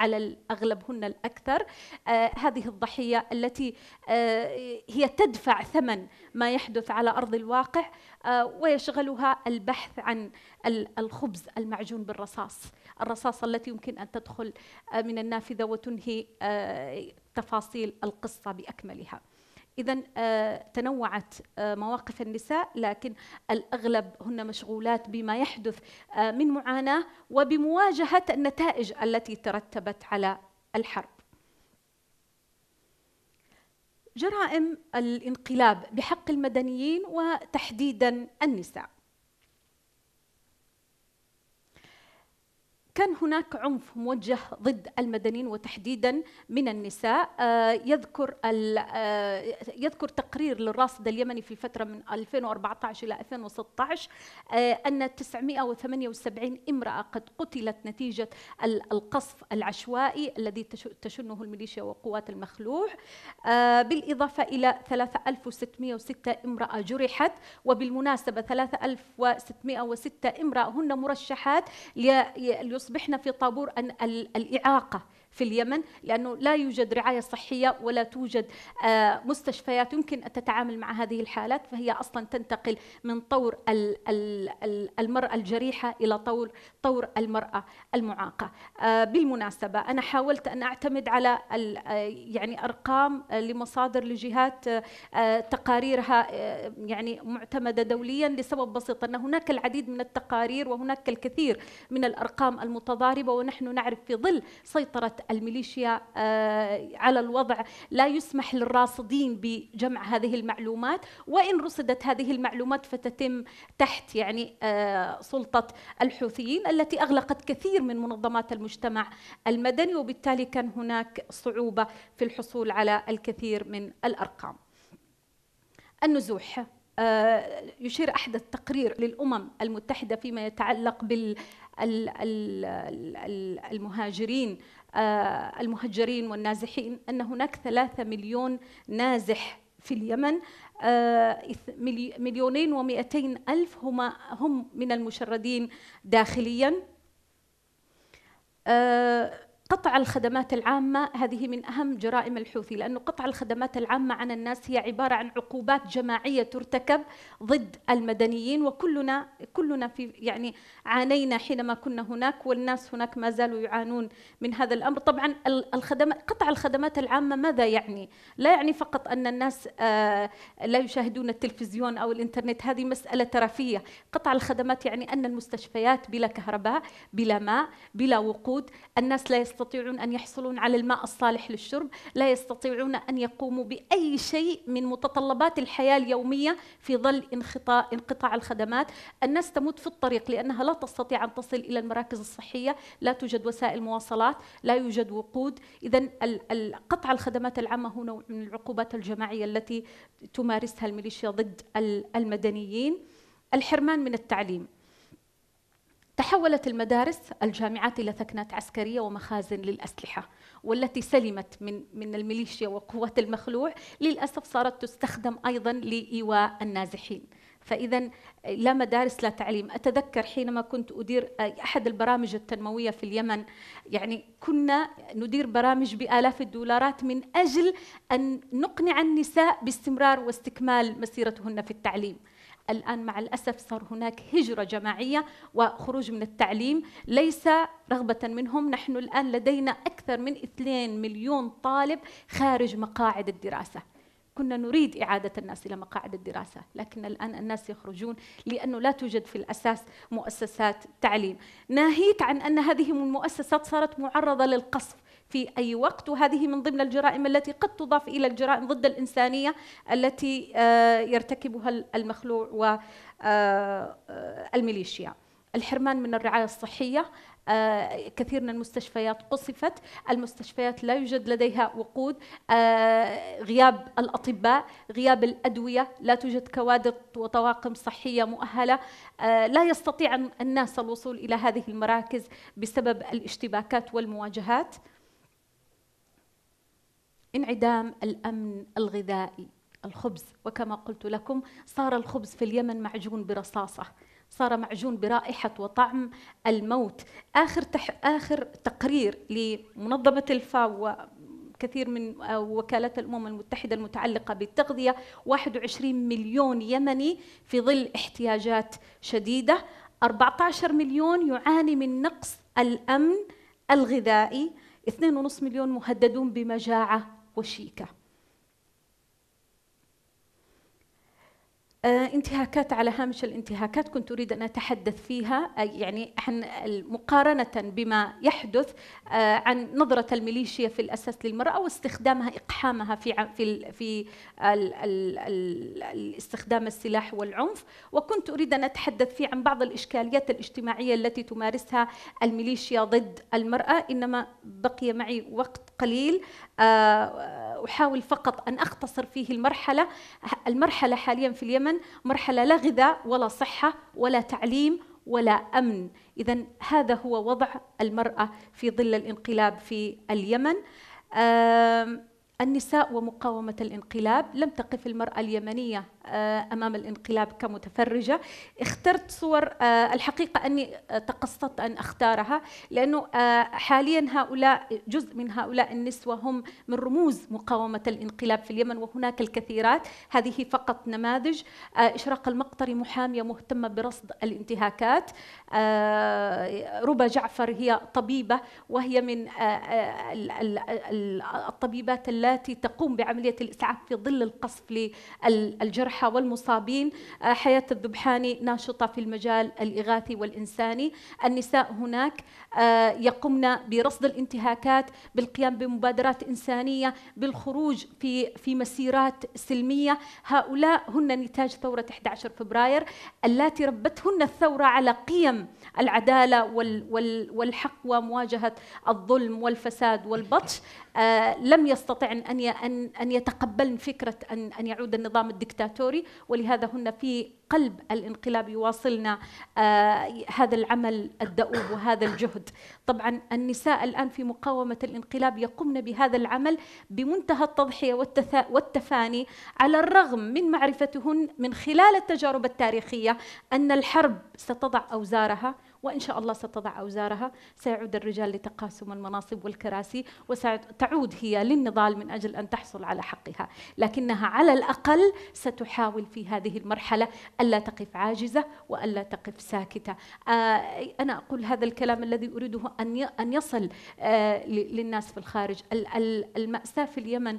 على الأغلب هن الأكثر آه هذه الضحية التي آه هي تدفع ثمن ما يحدث على أرض الواقع آه ويشغلها البحث عن الخبز المعجون بالرصاص الرصاصة التي يمكن أن تدخل آه، من النافذة وتنهي آه، تفاصيل القصة بأكملها إذا آه، تنوعت آه، مواقف النساء لكن الأغلب هن مشغولات بما يحدث آه، من معاناة وبمواجهة النتائج التي ترتبت على الحرب. جرائم الانقلاب بحق المدنيين وتحديدا النساء كان هناك عنف موجه ضد المدنيين وتحديدا من النساء آه، يذكر آه، يذكر تقرير للراصد اليمني في فتره من 2014 الى 2016 آه، ان 978 امراه قد قتلت نتيجه القصف العشوائي الذي تشنه الميليشيا وقوات المخلوع بالاضافه الى 3606 امراه جرحت وبالمناسبه 3606 امراه هن مرشحات أصبحنا في طابور الإعاقة في اليمن لأنه لا يوجد رعاية صحية ولا توجد آه، مستشفيات يمكن أن تتعامل مع هذه الحالات فهي أصلا تنتقل من طور المرأة الجريحة إلى طور طور المرأة المعاقة آه، بالمناسبة أنا حاولت أن أعتمد على آه، يعني أرقام لمصادر لجهات تقاريرها يعني معتمدة دوليا لسبب بسيط أن هناك العديد من التقارير وهناك الكثير من الأرقام المتضاربة ونحن نعرف في ظل سيطرة الميليشيا آه، على الوضع لا يسمح للراصدين بجمع هذه المعلومات وإن رصدت هذه المعلومات فتتم تحت يعني آه، سلطة الحوثيين التي أغلقت كثير من منظمات المجتمع المدني وبالتالي كان هناك صعوبة في الحصول على الكثير من الأرقام النزوح آه، يشير أحد التقرير للأمم المتحدة فيما يتعلق بالمهاجرين آه، المهجرين والنازحين أن هناك ثلاثة مليون نازح في اليمن آه، مليونين ومئتين ألف هما هم من المشردين داخلياً آه، قطع الخدمات العامة هذه من أهم جرائم الحوثي لأن قطع الخدمات العامة عن الناس هي عبارة عن عقوبات جماعية ترتكب ضد المدنيين وكلنا كلنا في يعني عانينا حينما كنا هناك والناس هناك ما زالوا يعانون من هذا الأمر طبعا الخدمات قطع الخدمات العامة ماذا يعني؟ لا يعني فقط أن الناس آه، لا يشاهدون التلفزيون أو الإنترنت هذه مسألة ترفية قطع الخدمات يعني أن المستشفيات بلا كهرباء بلا ماء بلا وقود الناس لا يستطيعون يستطيعون أن يحصلون على الماء الصالح للشرب لا يستطيعون أن يقوموا بأي شيء من متطلبات الحياة اليومية في ظل انقطاع, انقطاع الخدمات الناس تموت في الطريق لأنها لا تستطيع أن تصل إلى المراكز الصحية لا توجد وسائل مواصلات لا يوجد وقود إذا قطع الخدمات العامة هو نوع من العقوبات الجماعية التي تمارسها الميليشيا ضد المدنيين الحرمان من التعليم تحولت المدارس الجامعات إلى ثكنات عسكرية ومخازن للأسلحة والتي سلمت من من الميليشيا وقوات المخلوع للأسف صارت تستخدم أيضا لإيواء النازحين فإذا لا مدارس لا تعليم أتذكر حينما كنت أدير أحد البرامج التنموية في اليمن يعني كنا ندير برامج بآلاف الدولارات من أجل أن نقنع النساء باستمرار واستكمال مسيرتهن في التعليم الآن مع الأسف صار هناك هجرة جماعية وخروج من التعليم ليس رغبة منهم نحن الآن لدينا أكثر من 2 مليون طالب خارج مقاعد الدراسة كنا نريد إعادة الناس إلى مقاعد الدراسة لكن الآن الناس يخرجون لأنه لا توجد في الأساس مؤسسات تعليم ناهيك عن أن هذه المؤسسات صارت معرضة للقصف في أي وقت وهذه من ضمن الجرائم التي قد تضاف إلى الجرائم ضد الإنسانية التي آه، يرتكبها المخلوع والميليشيا آه، الحرمان من الرعاية الصحية آه، كثير من المستشفيات قصفت المستشفيات لا يوجد لديها وقود غياب الأطباء غياب الأدوية لا توجد كوادر وطواقم صحية مؤهلة لا يستطيع الناس الوصول إلى هذه المراكز بسبب الاشتباكات والمواجهات انعدام الامن الغذائي الخبز وكما قلت لكم صار الخبز في اليمن معجون برصاصه صار معجون برائحة وطعم الموت آخر, تح آخر تقرير لمنظمة الفاو وكثير من وكالات الأمم المتحدة المتعلقة بالتغذية 21 مليون يمني في ظل احتياجات شديدة 14 مليون يعاني من نقص الأمن الغذائي 2.5 مليون مهددون بمجاعة وشيكة آه، انتهاكات على هامش الانتهاكات كنت اريد ان اتحدث فيها آه، يعني عن مقارنه بما يحدث آه، عن نظره الميليشيا في الاساس للمراه واستخدامها اقحامها في في في استخدام السلاح والعنف وكنت اريد ان اتحدث فيه عن بعض الاشكاليات الاجتماعيه التي تمارسها الميليشيا ضد المراه انما بقي معي وقت قليل أحاول فقط أن أختصر فيه المرحلة المرحلة حاليا في اليمن مرحلة لا غذاء ولا صحة ولا تعليم ولا أمن إذا هذا هو وضع المرأة في ظل الانقلاب في اليمن النساء ومقاومة الانقلاب لم تقف المرأة اليمنية آه، امام الانقلاب كمتفرجه اخترت صور آه، الحقيقه اني آه، تقصدت ان اختارها لانه حاليا هؤلاء جزء من هؤلاء النسوه هم من رموز مقاومه الانقلاب في اليمن وهناك الكثيرات هذه فقط نماذج اشراق المقطري محاميه مهتمه برصد الانتهاكات ربى جعفر هي طبيبه وهي من الطبيبات التي تقوم بعمليه الاسعاف في ظل القصف للجرح الجرحى والمصابين آه، حياة الذبحاني ناشطة في المجال الإغاثي والإنساني النساء هناك آه، يقمن برصد الانتهاكات بالقيام بمبادرات إنسانية بالخروج في في مسيرات سلمية هؤلاء هن نتاج ثورة 11 فبراير التي ربتهن الثورة على قيم العدالة والحق ومواجهة الظلم والفساد والبطش آه، لم يستطعن أن أن أن يتقبلن فكرة أن أن يعود النظام الدكتاتوري ولهذا هن في قلب الانقلاب يواصلن آه، هذا العمل الدؤوب وهذا الجهد طبعا النساء الآن في مقاومة الانقلاب يقمن بهذا العمل بمنتهى التضحية والتفاني على الرغم من معرفتهن من خلال التجارب التاريخية أن الحرب ستضع أوزارها وإن شاء الله ستضع أوزارها سيعود الرجال لتقاسم المناصب والكراسي وستعود هي للنضال من أجل أن تحصل على حقها لكنها على الأقل ستحاول في هذه المرحلة ألا تقف عاجزة وألا تقف ساكتة آه، أنا أقول هذا الكلام الذي أريده أن يصل آه، للناس في الخارج المأساة في اليمن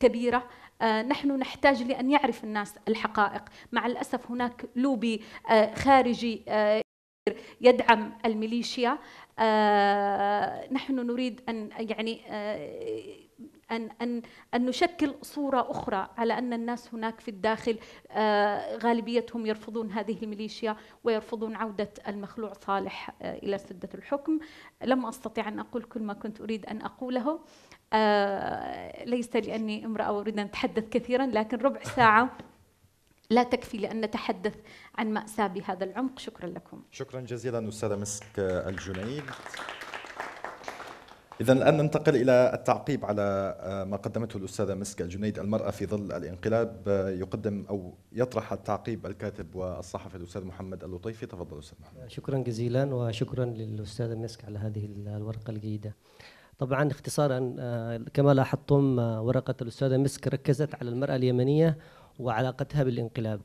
كبيرة آه، نحن نحتاج لأن يعرف الناس الحقائق مع الأسف هناك لوبي خارجي يدعم الميليشيا آه، نحن نريد ان يعني آه، أن, أن, أن نشكل صورة أخرى على أن الناس هناك في الداخل آه، غالبيتهم يرفضون هذه الميليشيا ويرفضون عودة المخلوع صالح إلى سدة الحكم لم أستطيع أن أقول كل ما كنت أريد أن أقوله ليس لأني امرأة وأريد أن أتحدث كثيرا لكن ربع ساعة لا تكفي لأن نتحدث عن مأساة بهذا العمق شكرا لكم شكرا جزيلا أستاذة مسك الجنيد إذا الآن ننتقل إلى التعقيب على ما قدمته الأستاذة مسك الجنيد المرأة في ظل الانقلاب يقدم أو يطرح التعقيب الكاتب والصحفي الأستاذ محمد اللطيفي تفضل أستاذ محمد شكرا جزيلا وشكرا للأستاذة مسك على هذه الورقة الجيدة طبعا اختصارا آه، كما لاحظتم آه، ورقة الأستاذة مسك ركزت على المرأة اليمنية وعلاقتها بالانقلاب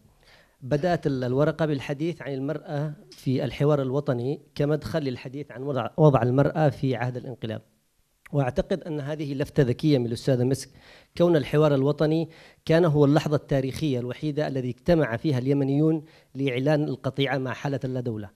بدأت الورقة بالحديث عن المرأة في الحوار الوطني كمدخل للحديث عن وضع, المرأة في عهد الانقلاب واعتقد ان هذه لفته ذكيه من الأستاذ مسك كون الحوار الوطني كان هو اللحظه التاريخيه الوحيده الذي اجتمع فيها اليمنيون لاعلان القطيعه مع حاله اللا دوله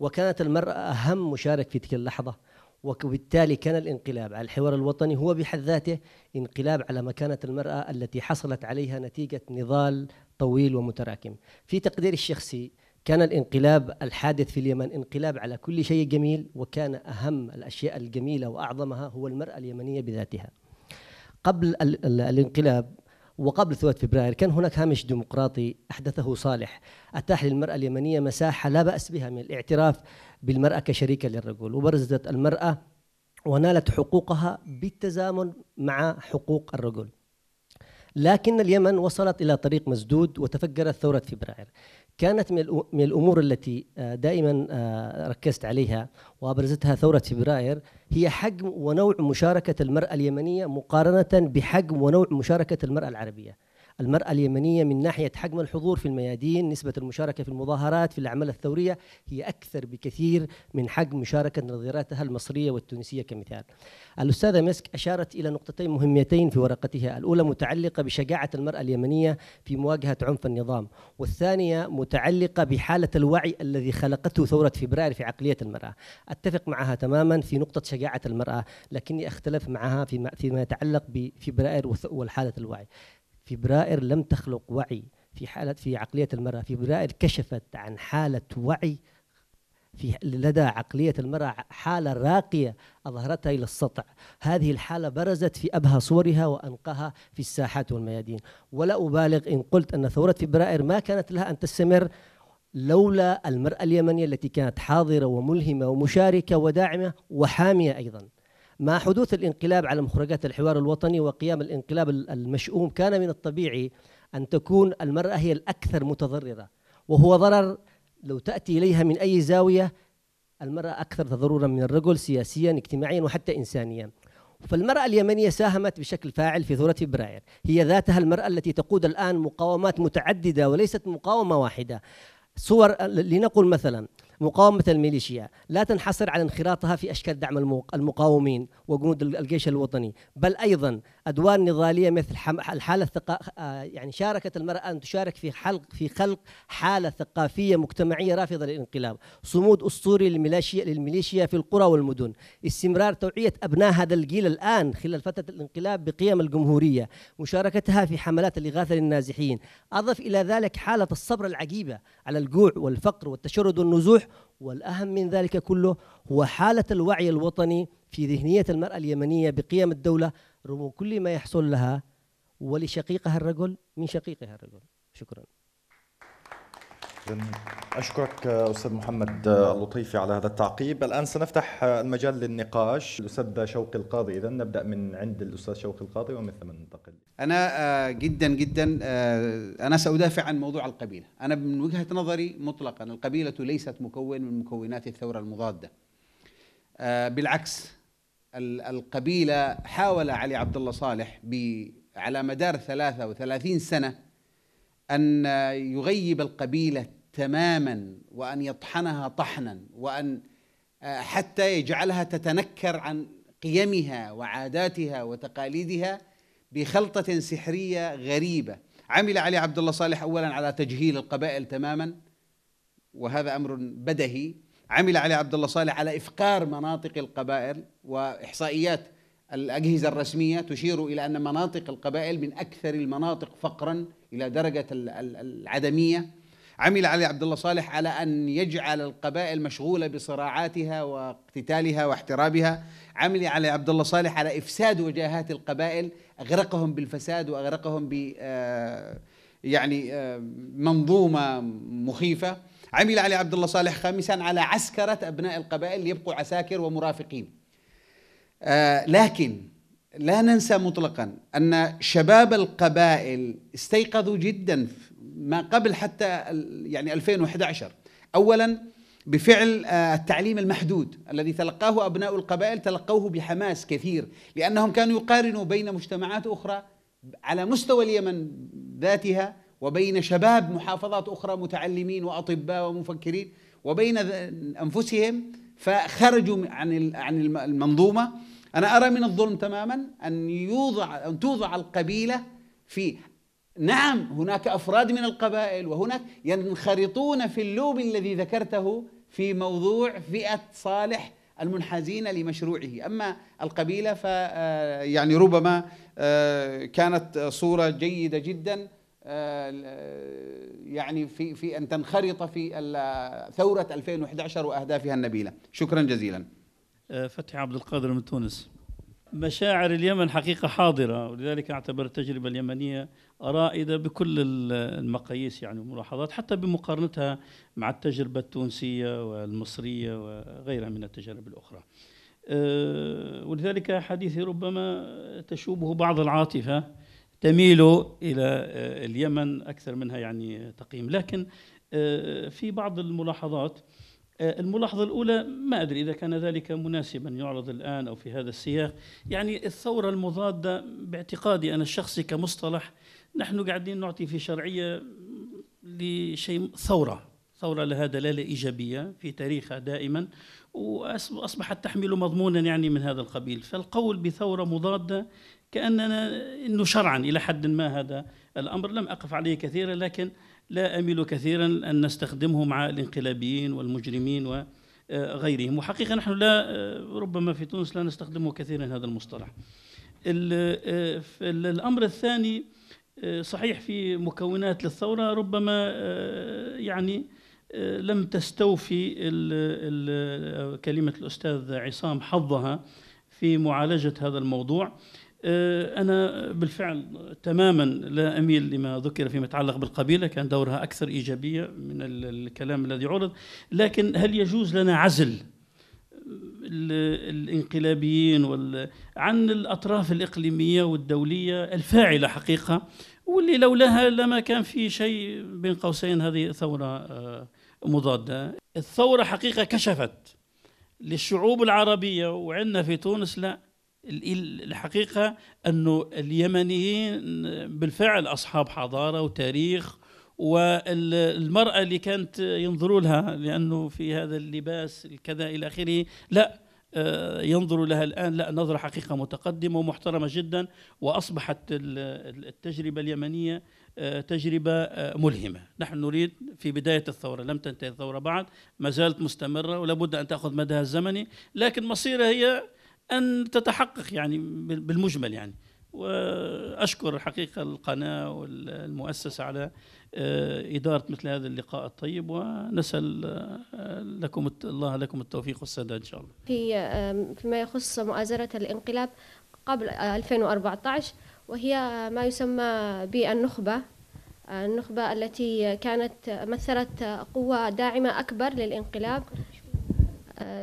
وكانت المراه اهم مشارك في تلك اللحظه وبالتالي كان الانقلاب على الحوار الوطني هو بحد ذاته انقلاب على مكانة المرأة التي حصلت عليها نتيجة نضال طويل ومتراكم في تقديري الشخصي كان الانقلاب الحادث في اليمن انقلاب على كل شيء جميل وكان أهم الأشياء الجميلة وأعظمها هو المرأة اليمنية بذاتها قبل الانقلاب وقبل ثورة فبراير كان هناك هامش ديمقراطي أحدثه صالح أتاح للمرأة اليمنية مساحة لا بأس بها من الاعتراف بالمرأة كشريكة للرجل وبرزت المرأة ونالت حقوقها بالتزامن مع حقوق الرجل لكن اليمن وصلت إلى طريق مسدود وتفجرت ثورة فبراير كانت من الامور التي آه، دائما آه، ركزت عليها وابرزتها ثوره فبراير هي حجم ونوع مشاركه المراه اليمنيه مقارنه بحجم ونوع مشاركه المراه العربيه. المرأة اليمنية من ناحية حجم الحضور في الميادين نسبة المشاركة في المظاهرات في الأعمال الثورية هي أكثر بكثير من حجم مشاركة نظيراتها المصرية والتونسية كمثال الأستاذة مسك أشارت إلى نقطتين مهمتين في ورقتها الأولى متعلقة بشجاعة المرأة اليمنية في مواجهة عنف النظام والثانية متعلقة بحالة الوعي الذي خلقته ثورة فبراير في عقلية المرأة أتفق معها تماما في نقطة شجاعة المرأة لكني أختلف معها فيما, يتعلق بفبراير وحالة الوعي فبرائر لم تخلق وعي في حالة في عقلية المرأة فبرائر كشفت عن حالة وعي في لدى عقلية المرأة حالة راقية أظهرتها إلى السطع هذه الحالة برزت في أبهى صورها وأنقاها في الساحات والميادين ولا أبالغ إن قلت أن ثورة فبراير ما كانت لها أن تستمر لولا المرأة اليمنية التي كانت حاضرة وملهمة ومشاركة وداعمة وحامية أيضاً مع حدوث الانقلاب على مخرجات الحوار الوطني وقيام الانقلاب المشؤوم كان من الطبيعي أن تكون المرأة هي الأكثر متضررة وهو ضرر لو تأتي إليها من أي زاوية المرأة أكثر تضررا من الرجل سياسيا اجتماعيا وحتى إنسانيا فالمرأة اليمنية ساهمت بشكل فاعل في ثورة فبراير هي ذاتها المرأة التي تقود الآن مقاومات متعددة وليست مقاومة واحدة صور لنقل مثلا مقاومة الميليشيا لا تنحصر على انخراطها في أشكال دعم المقاومين وجنود الجيش الوطني بل أيضا أدوار نضالية مثل الحالة الثقا... آه، يعني شاركت المرأة أن تشارك في حلق في خلق حالة ثقافية مجتمعية رافضة للانقلاب صمود أسطوري للميليشيا, للميليشيا في القرى والمدن استمرار توعية أبناء هذا الجيل الآن خلال فترة الانقلاب بقيم الجمهورية مشاركتها في حملات الإغاثة للنازحين أضف إلى ذلك حالة الصبر العجيبة على الجوع والفقر والتشرد والنزوح والأهم من ذلك كله هو حالة الوعي الوطني في ذهنية المرأة اليمنية بقيم الدولة رغم كل ما يحصل لها ولشقيقها الرجل من شقيقها الرجل شكراً أشكرك أستاذ محمد اللطيفي على هذا التعقيب الآن سنفتح المجال للنقاش الأستاذ شوقي القاضي إذا نبدأ من عند الأستاذ شوقي القاضي ومن ثم ننتقل أنا آه، جدا جدا آه، أنا سأدافع عن موضوع القبيلة أنا من وجهة نظري مطلقا القبيلة ليست مكون من مكونات الثورة المضادة آه، بالعكس القبيلة حاول علي عبد الله صالح على مدار 33 سنة ان يغيب القبيله تماما وان يطحنها طحنا وان آه، حتى يجعلها تتنكر عن قيمها وعاداتها وتقاليدها بخلطه سحريه غريبه عمل علي عبد الله صالح اولا على تجهيل القبائل تماما وهذا امر بدهي عمل علي عبد الله صالح على افقار مناطق القبائل واحصائيات الأجهزة الرسمية تشير إلى أن مناطق القبائل من أكثر المناطق فقرا إلى درجة العدمية عمل علي عبد الله صالح على أن يجعل القبائل مشغولة بصراعاتها واقتتالها واحترابها عمل علي عبد الله صالح على إفساد وجاهات القبائل أغرقهم بالفساد وأغرقهم ب آه، يعني آه، منظومة مخيفة عمل علي عبد الله صالح خامسا على عسكرة أبناء القبائل ليبقوا عساكر ومرافقين آه، لكن لا ننسى مطلقا ان شباب القبائل استيقظوا جدا ما قبل حتى يعني 2011 اولا بفعل آه، التعليم المحدود الذي تلقاه ابناء القبائل تلقوه بحماس كثير لانهم كانوا يقارنوا بين مجتمعات اخرى على مستوى اليمن ذاتها وبين شباب محافظات اخرى متعلمين واطباء ومفكرين وبين انفسهم فخرجوا عن عن المنظومه أنا أرى من الظلم تماما أن يوضع أن توضع القبيلة في نعم هناك أفراد من القبائل وهناك ينخرطون في اللوب الذي ذكرته في موضوع فئة صالح المنحازين لمشروعه أما القبيلة ف آه، يعني ربما آه، كانت صورة جيدة جدا آه، يعني في في أن تنخرط في ثورة 2011 وأهدافها النبيلة شكرا جزيلا آه، فتحي عبد القادر من تونس مشاعر اليمن حقيقة حاضرة ولذلك أعتبر التجربة اليمنية رائدة بكل المقاييس يعني والملاحظات حتى بمقارنتها مع التجربة التونسية والمصرية وغيرها من التجارب الأخرى آه، ولذلك حديثي ربما تشوبه بعض العاطفة تميل إلى آه، اليمن أكثر منها يعني تقييم لكن في بعض الملاحظات آه، الملاحظة الأولى ما أدري إذا كان ذلك مناسبا يعرض الآن أو في هذا السياق يعني الثورة المضادة باعتقادي أنا الشخصي كمصطلح نحن قاعدين نعطي في شرعية لشيء ثورة ثورة لها دلالة إيجابية في تاريخها دائما وأصبحت تحمل مضمونا يعني من هذا القبيل فالقول بثورة مضادة كأننا إنه شرعا إلى حد ما هذا الأمر لم أقف عليه كثيرا لكن لا أميل كثيرا أن نستخدمه مع الانقلابيين والمجرمين وغيرهم آه، وحقيقة نحن لا آه، ربما في تونس لا نستخدمه كثيرا هذا المصطلح آه، الأمر الثاني صحيح في مكونات للثورة ربما يعني لم تستوفي كلمة الأستاذ عصام حظها في معالجة هذا الموضوع آه، أنا بالفعل تماما لا أميل لما ذكر فيما يتعلق بالقبيلة كان دورها أكثر إيجابية من الكلام الذي عرض لكن هل يجوز لنا عزل الانقلابيين وال... عن الأطراف الإقليمية والدولية الفاعلة حقيقة واللي لولاها لما كان في شيء بين قوسين هذه ثورة آه، مضادة الثورة حقيقة كشفت للشعوب العربية وعندنا في تونس لا الحقيقة أنه اليمنيين بالفعل أصحاب حضارة وتاريخ والمرأة اللي كانت ينظروا لها لأنه في هذا اللباس الكذا إلى آخره لا آه، ينظروا لها الآن لا نظرة حقيقة متقدمة ومحترمة جدا وأصبحت التجربة اليمنية آه، تجربة آه، ملهمة نحن نريد في بداية الثورة لم تنتهي الثورة بعد ما زالت مستمرة ولابد أن تأخذ مدها الزمني لكن مصيرها هي ان تتحقق يعني بالمجمل يعني واشكر الحقيقه القناه والمؤسسه على آه، اداره مثل هذا اللقاء الطيب ونسال آه، لكم الله لكم التوفيق والسداد ان شاء الله. في آه، فيما يخص مؤازره الانقلاب قبل 2014 وهي ما يسمى بالنخبه النخبه التي كانت مثلت قوه داعمه اكبر للانقلاب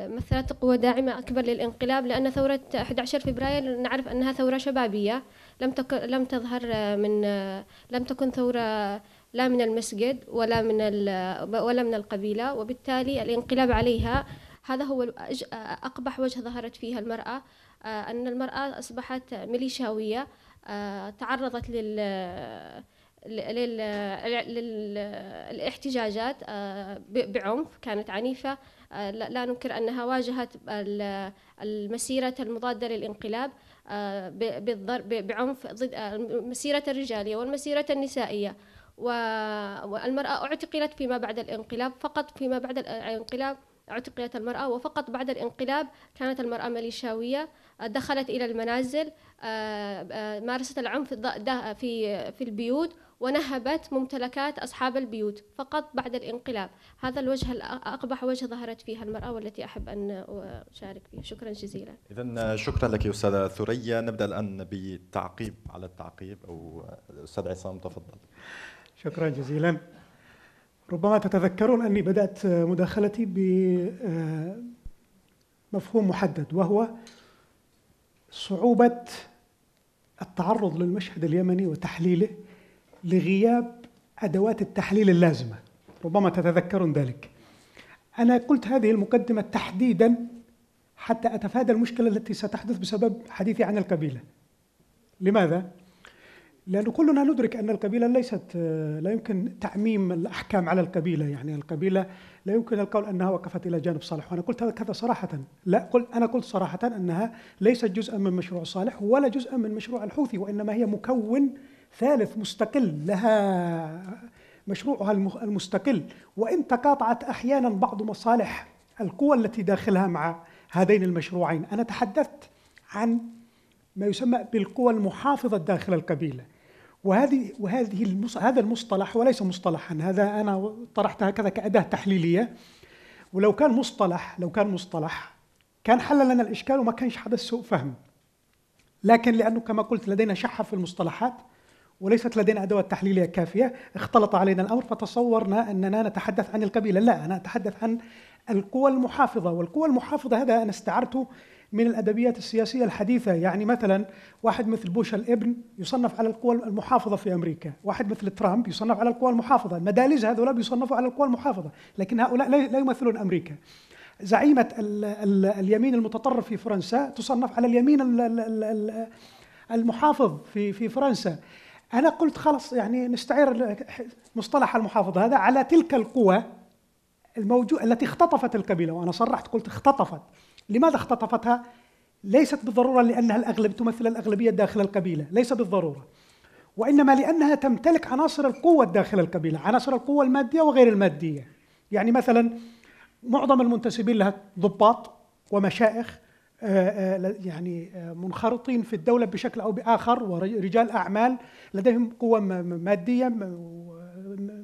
مثلت قوة داعمة أكبر للانقلاب لأن ثورة 11 فبراير نعرف أنها ثورة شبابية لم تكن لم تظهر من لم تكن ثورة لا من المسجد ولا من ولا من القبيلة وبالتالي الانقلاب عليها هذا هو أقبح وجه ظهرت فيها المرأة أن المرأة أصبحت ميليشاوية تعرضت لل للاحتجاجات بعنف كانت عنيفة آه، لا ننكر أنها واجهت المسيرة المضادة للانقلاب آه، بالضرب بعنف ضد المسيرة آه، الرجالية والمسيرة النسائية والمرأة اعتقلت فيما بعد الانقلاب فقط فيما بعد الانقلاب اعتقلت المرأة وفقط بعد الانقلاب كانت المرأة مليشاويه دخلت إلى المنازل مارست العنف في في البيوت ونهبت ممتلكات أصحاب البيوت فقط بعد الانقلاب هذا الوجه الأقبح وجه ظهرت فيها المرأة والتي أحب أن أشارك فيه شكرا جزيلا إذا شكرا لك يا أستاذة ثريا نبدأ الآن بتعقيب على التعقيب أو الأستاذ عصام تفضل شكرا جزيلا ربما تتذكرون أني بدأت مداخلتي بمفهوم آه، محدد وهو صعوبة التعرض للمشهد اليمني وتحليله لغياب ادوات التحليل اللازمه ربما تتذكرون ذلك انا قلت هذه المقدمه تحديدا حتى اتفادى المشكله التي ستحدث بسبب حديثي عن القبيله لماذا لانه كلنا ندرك ان القبيله ليست آه، لا يمكن تعميم الاحكام على القبيله يعني القبيله لا يمكن القول انها وقفت الى جانب صالح وانا قلت هذا صراحه لا قلت انا قلت صراحه انها ليست جزءا من مشروع صالح ولا جزءا من مشروع الحوثي وانما هي مكون ثالث مستقل لها مشروعها المستقل وإن تقاطعت أحيانا بعض مصالح القوى التي داخلها مع هذين المشروعين أنا تحدثت عن ما يسمى بالقوى المحافظة داخل القبيلة وهذه وهذه المص... هذا المصطلح وليس مصطلحا هذا انا طرحتها هكذا كاداه تحليليه ولو كان مصطلح لو كان مصطلح كان حل لنا الاشكال وما كانش حدث سوء فهم لكن لانه كما قلت لدينا شحه في المصطلحات وليست لدينا ادوات تحليليه كافيه اختلط علينا الامر فتصورنا اننا نتحدث عن القبيله لا انا اتحدث عن القوى المحافظه والقوى المحافظه هذا انا استعرته من الادبيات السياسيه الحديثه يعني مثلا واحد مثل بوش الابن يصنف على القوى المحافظه في امريكا، واحد مثل ترامب يصنف على القوى المحافظه، المداليز هؤلاء بيصنفوا على القوى المحافظه، لكن هؤلاء لا يمثلون امريكا. زعيمه اليمين المتطرف في فرنسا تصنف على اليمين المحافظ في في فرنسا. انا قلت خلص يعني نستعير مصطلح المحافظ هذا على تلك القوى الموجو... التي اختطفت القبيله وانا صرحت قلت اختطفت لماذا اختطفتها ليست بالضروره لانها الاغلب تمثل الاغلبيه داخل القبيله ليس بالضروره وانما لانها تمتلك عناصر القوه داخل القبيله عناصر القوه الماديه وغير الماديه يعني مثلا معظم المنتسبين لها ضباط ومشائخ آه، آه، يعني آه، منخرطين في الدولة بشكل أو بآخر ورجال أعمال لديهم قوة مادية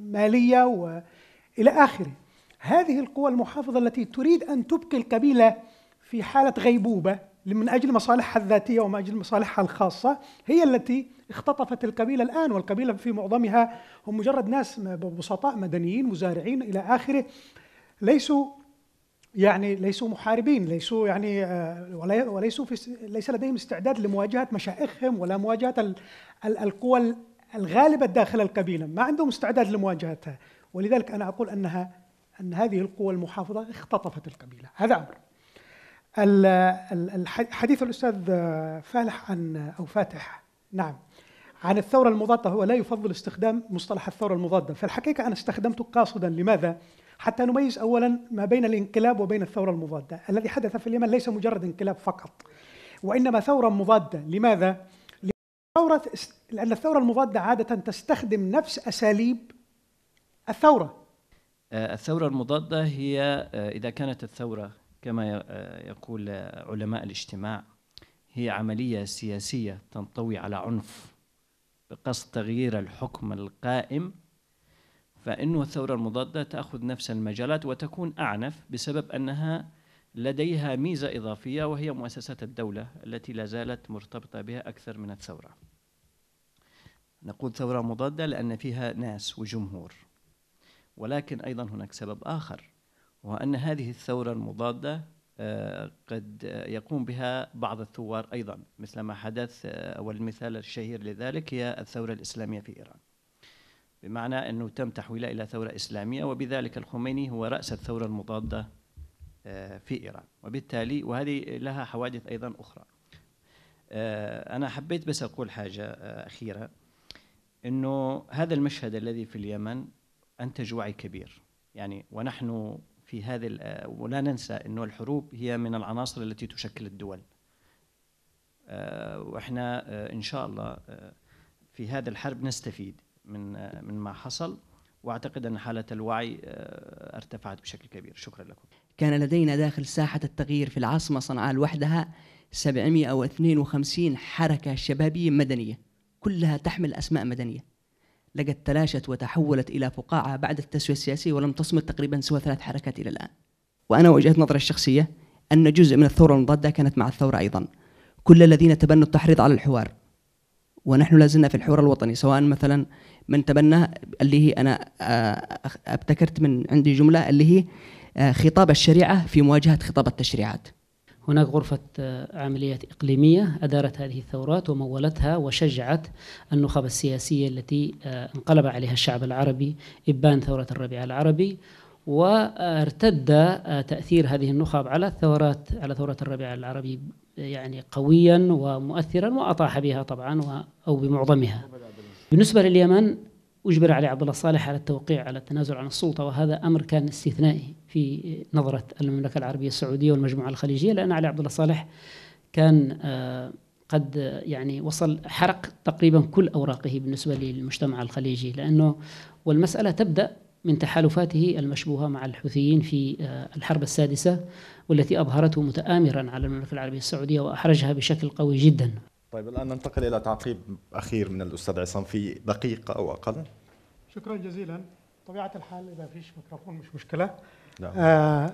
مالية وإلى آخره هذه القوى المحافظة التي تريد أن تبقي القبيلة في حالة غيبوبة من أجل مصالحها الذاتية ومن أجل مصالحها الخاصة هي التي اختطفت القبيلة الآن والقبيلة في معظمها هم مجرد ناس بسطاء مدنيين مزارعين إلى آخره ليسوا يعني ليسوا محاربين ليسوا يعني آه، وليسوا في ليس لديهم استعداد لمواجهه مشائخهم ولا مواجهه القوى الغالبه داخل القبيله ما عندهم استعداد لمواجهتها ولذلك انا اقول انها ان هذه القوى المحافظه اختطفت القبيله هذا امر حديث الاستاذ آه، فالح عن آه، او فاتح نعم عن الثوره المضاده هو لا يفضل استخدام مصطلح الثوره المضاده في الحقيقه انا استخدمته قاصدا لماذا حتى نميز اولا ما بين الانقلاب وبين الثوره المضاده، الذي حدث في اليمن ليس مجرد انقلاب فقط وانما ثوره مضاده، لماذا؟ لأن الثورة المضادة عادة تستخدم نفس أساليب الثورة آه، الثورة المضادة هي آه، إذا كانت الثورة كما آه، يقول علماء الاجتماع هي عملية سياسية تنطوي على عنف بقصد تغيير الحكم القائم فإنه الثورة المضادة تأخذ نفس المجالات وتكون أعنف بسبب أنها لديها ميزة إضافية وهي مؤسسات الدولة التي لا زالت مرتبطة بها أكثر من الثورة نقول ثورة مضادة لأن فيها ناس وجمهور ولكن أيضا هناك سبب آخر وهو أن هذه الثورة المضادة آه، قد يقوم بها بعض الثوار أيضا مثل ما حدث آه، والمثال الشهير لذلك هي الثورة الإسلامية في إيران بمعنى أنه تم تحويلها إلى ثورة إسلامية وبذلك الخميني هو رأس الثورة المضادة آه، في إيران وبالتالي وهذه لها حوادث أيضا أخرى آه، أنا حبيت بس أقول حاجة آه، أخيرة أنه هذا المشهد الذي في اليمن أنتج وعي كبير يعني ونحن في هذه ولا ننسى أنه الحروب هي من العناصر التي تشكل الدول وإحنا إن شاء الله في هذا الحرب نستفيد من من ما حصل واعتقد ان حاله الوعي آه، ارتفعت بشكل كبير شكرا لكم كان لدينا داخل ساحه التغيير في العاصمه صنعاء لوحدها 752 حركه شبابيه مدنيه كلها تحمل اسماء مدنيه لقد تلاشت وتحولت الى فقاعه بعد التسويه السياسيه ولم تصمد تقريبا سوى ثلاث حركات الى الان وانا وجهه نظري الشخصيه ان جزء من الثوره المضاده كانت مع الثوره ايضا كل الذين تبنوا التحريض على الحوار ونحن لازلنا في الحوار الوطني سواء مثلا من تبنى اللي هي انا آه، ابتكرت من عندي جمله اللي هي آه، خطاب الشريعه في مواجهه خطاب التشريعات. هناك غرفة آه، عمليات إقليمية أدارت هذه الثورات ومولتها وشجعت النخب السياسية التي انقلب عليها الشعب العربي إبان ثورة الربيع العربي وارتد تأثير هذه النخب على الثورات على ثورة الربيع العربي يعني قويا ومؤثرا وأطاح بها طبعا أو بمعظمها بالنسبة لليمن أجبر علي عبد الله صالح على التوقيع على التنازل عن السلطة وهذا أمر كان استثنائي في نظرة المملكة العربية السعودية والمجموعة الخليجية لأن علي عبد الله صالح كان آه، قد يعني وصل حرق تقريبا كل أوراقه بالنسبة للمجتمع الخليجي لأنه والمسألة تبدأ من تحالفاته المشبوهة مع الحوثيين في آه، الحرب السادسة والتي أظهرته متآمرا على المملكة العربية السعودية وأحرجها بشكل قوي جدا طيب الان ننتقل الى تعقيب اخير من الاستاذ عصام في دقيقه او اقل شكرا جزيلا طبيعه الحال اذا فيش ميكروفون مش مشكله لا. آه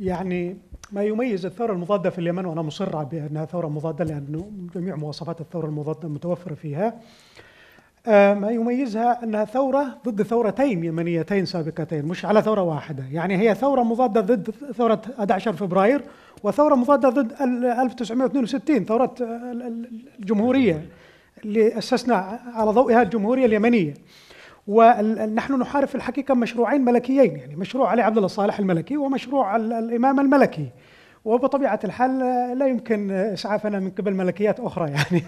يعني ما يميز الثوره المضاده في اليمن وانا مصر بانها ثوره مضاده لانه جميع مواصفات الثوره المضاده متوفره فيها آه آه، ما يميزها انها ثوره ضد ثورتين يمنيتين سابقتين مش على ثوره واحده، يعني هي ثوره مضاده ضد ثوره 11 فبراير وثوره مضاده ضد 1962 ثوره الجمهوريه اللي اسسنا على ضوئها الجمهوريه اليمنيه. ونحن نحارب في الحقيقه مشروعين ملكيين يعني مشروع علي عبد الله صالح الملكي ومشروع الامام الملكي. وبطبيعه الحال آه، لا يمكن آه، اسعافنا من قبل ملكيات اخرى يعني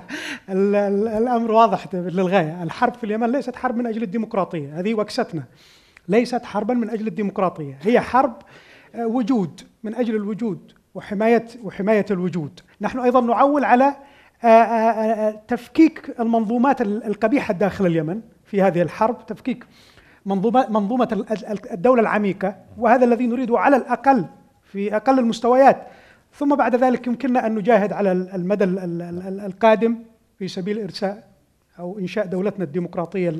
الامر واضح للغايه الحرب في اليمن ليست حرب من اجل الديمقراطيه هذه وكستنا ليست حربا من اجل الديمقراطيه هي حرب آه، وجود من اجل الوجود وحمايه وحمايه الوجود نحن ايضا نعول على تفكيك المنظومات القبيحه داخل اليمن في هذه الحرب تفكيك منظومه منظومه الدوله العميقه وهذا الذي نريده على الاقل في اقل المستويات ثم بعد ذلك يمكننا ان نجاهد على المدى القادم في سبيل ارساء او انشاء دولتنا الديمقراطيه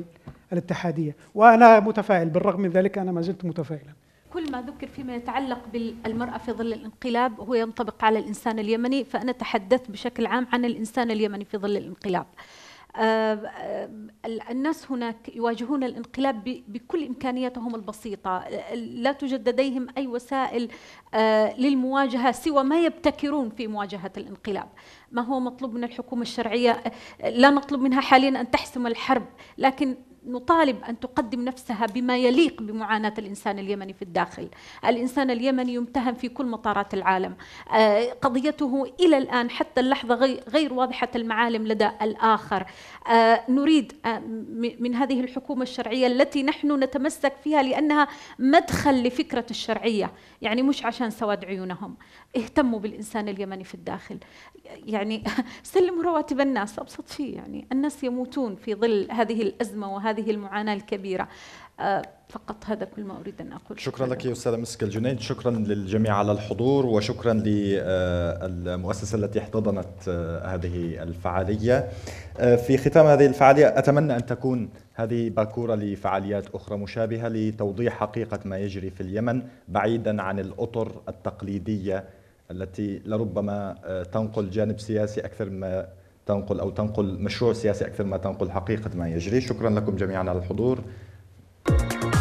الاتحاديه وانا متفائل بالرغم من ذلك انا ما زلت متفائلا كل ما ذكر فيما يتعلق بالمرأة في ظل الانقلاب هو ينطبق على الإنسان اليمني فأنا تحدثت بشكل عام عن الإنسان اليمني في ظل الانقلاب آه، الناس هناك يواجهون الانقلاب بكل امكانياتهم البسيطه لا توجد لديهم اي وسائل آه، للمواجهه سوى ما يبتكرون في مواجهه الانقلاب ما هو مطلوب من الحكومه الشرعيه لا نطلب منها حاليا ان تحسم الحرب لكن نطالب أن تقدم نفسها بما يليق بمعاناة الإنسان اليمني في الداخل الإنسان اليمني يمتهم في كل مطارات العالم آه، قضيته إلى الآن حتى اللحظة غير واضحة المعالم لدى الآخر آه، نريد آه، من هذه الحكومة الشرعية التي نحن نتمسك فيها لأنها مدخل لفكرة الشرعية يعني مش عشان سواد عيونهم اهتموا بالإنسان اليمني في الداخل يعني سلموا رواتب الناس أبسط شيء يعني الناس يموتون في ظل هذه الأزمة وهذه هذه المعاناة الكبيرة آه، فقط هذا كل ما أريد أن أقول شكرا لك يا أستاذة مسك الجنيد شكرا للجميع على الحضور وشكرا للمؤسسة آه، التي احتضنت آه، هذه الفعالية في ختام هذه الفعالية أتمنى أن تكون هذه باكورة لفعاليات أخرى مشابهة لتوضيح حقيقة ما يجري في اليمن بعيدا عن الأطر التقليدية التي لربما تنقل جانب سياسي أكثر مما تنقل أو تنقل مشروع سياسي أكثر ما تنقل حقيقة ما يجري شكرا لكم جميعا على الحضور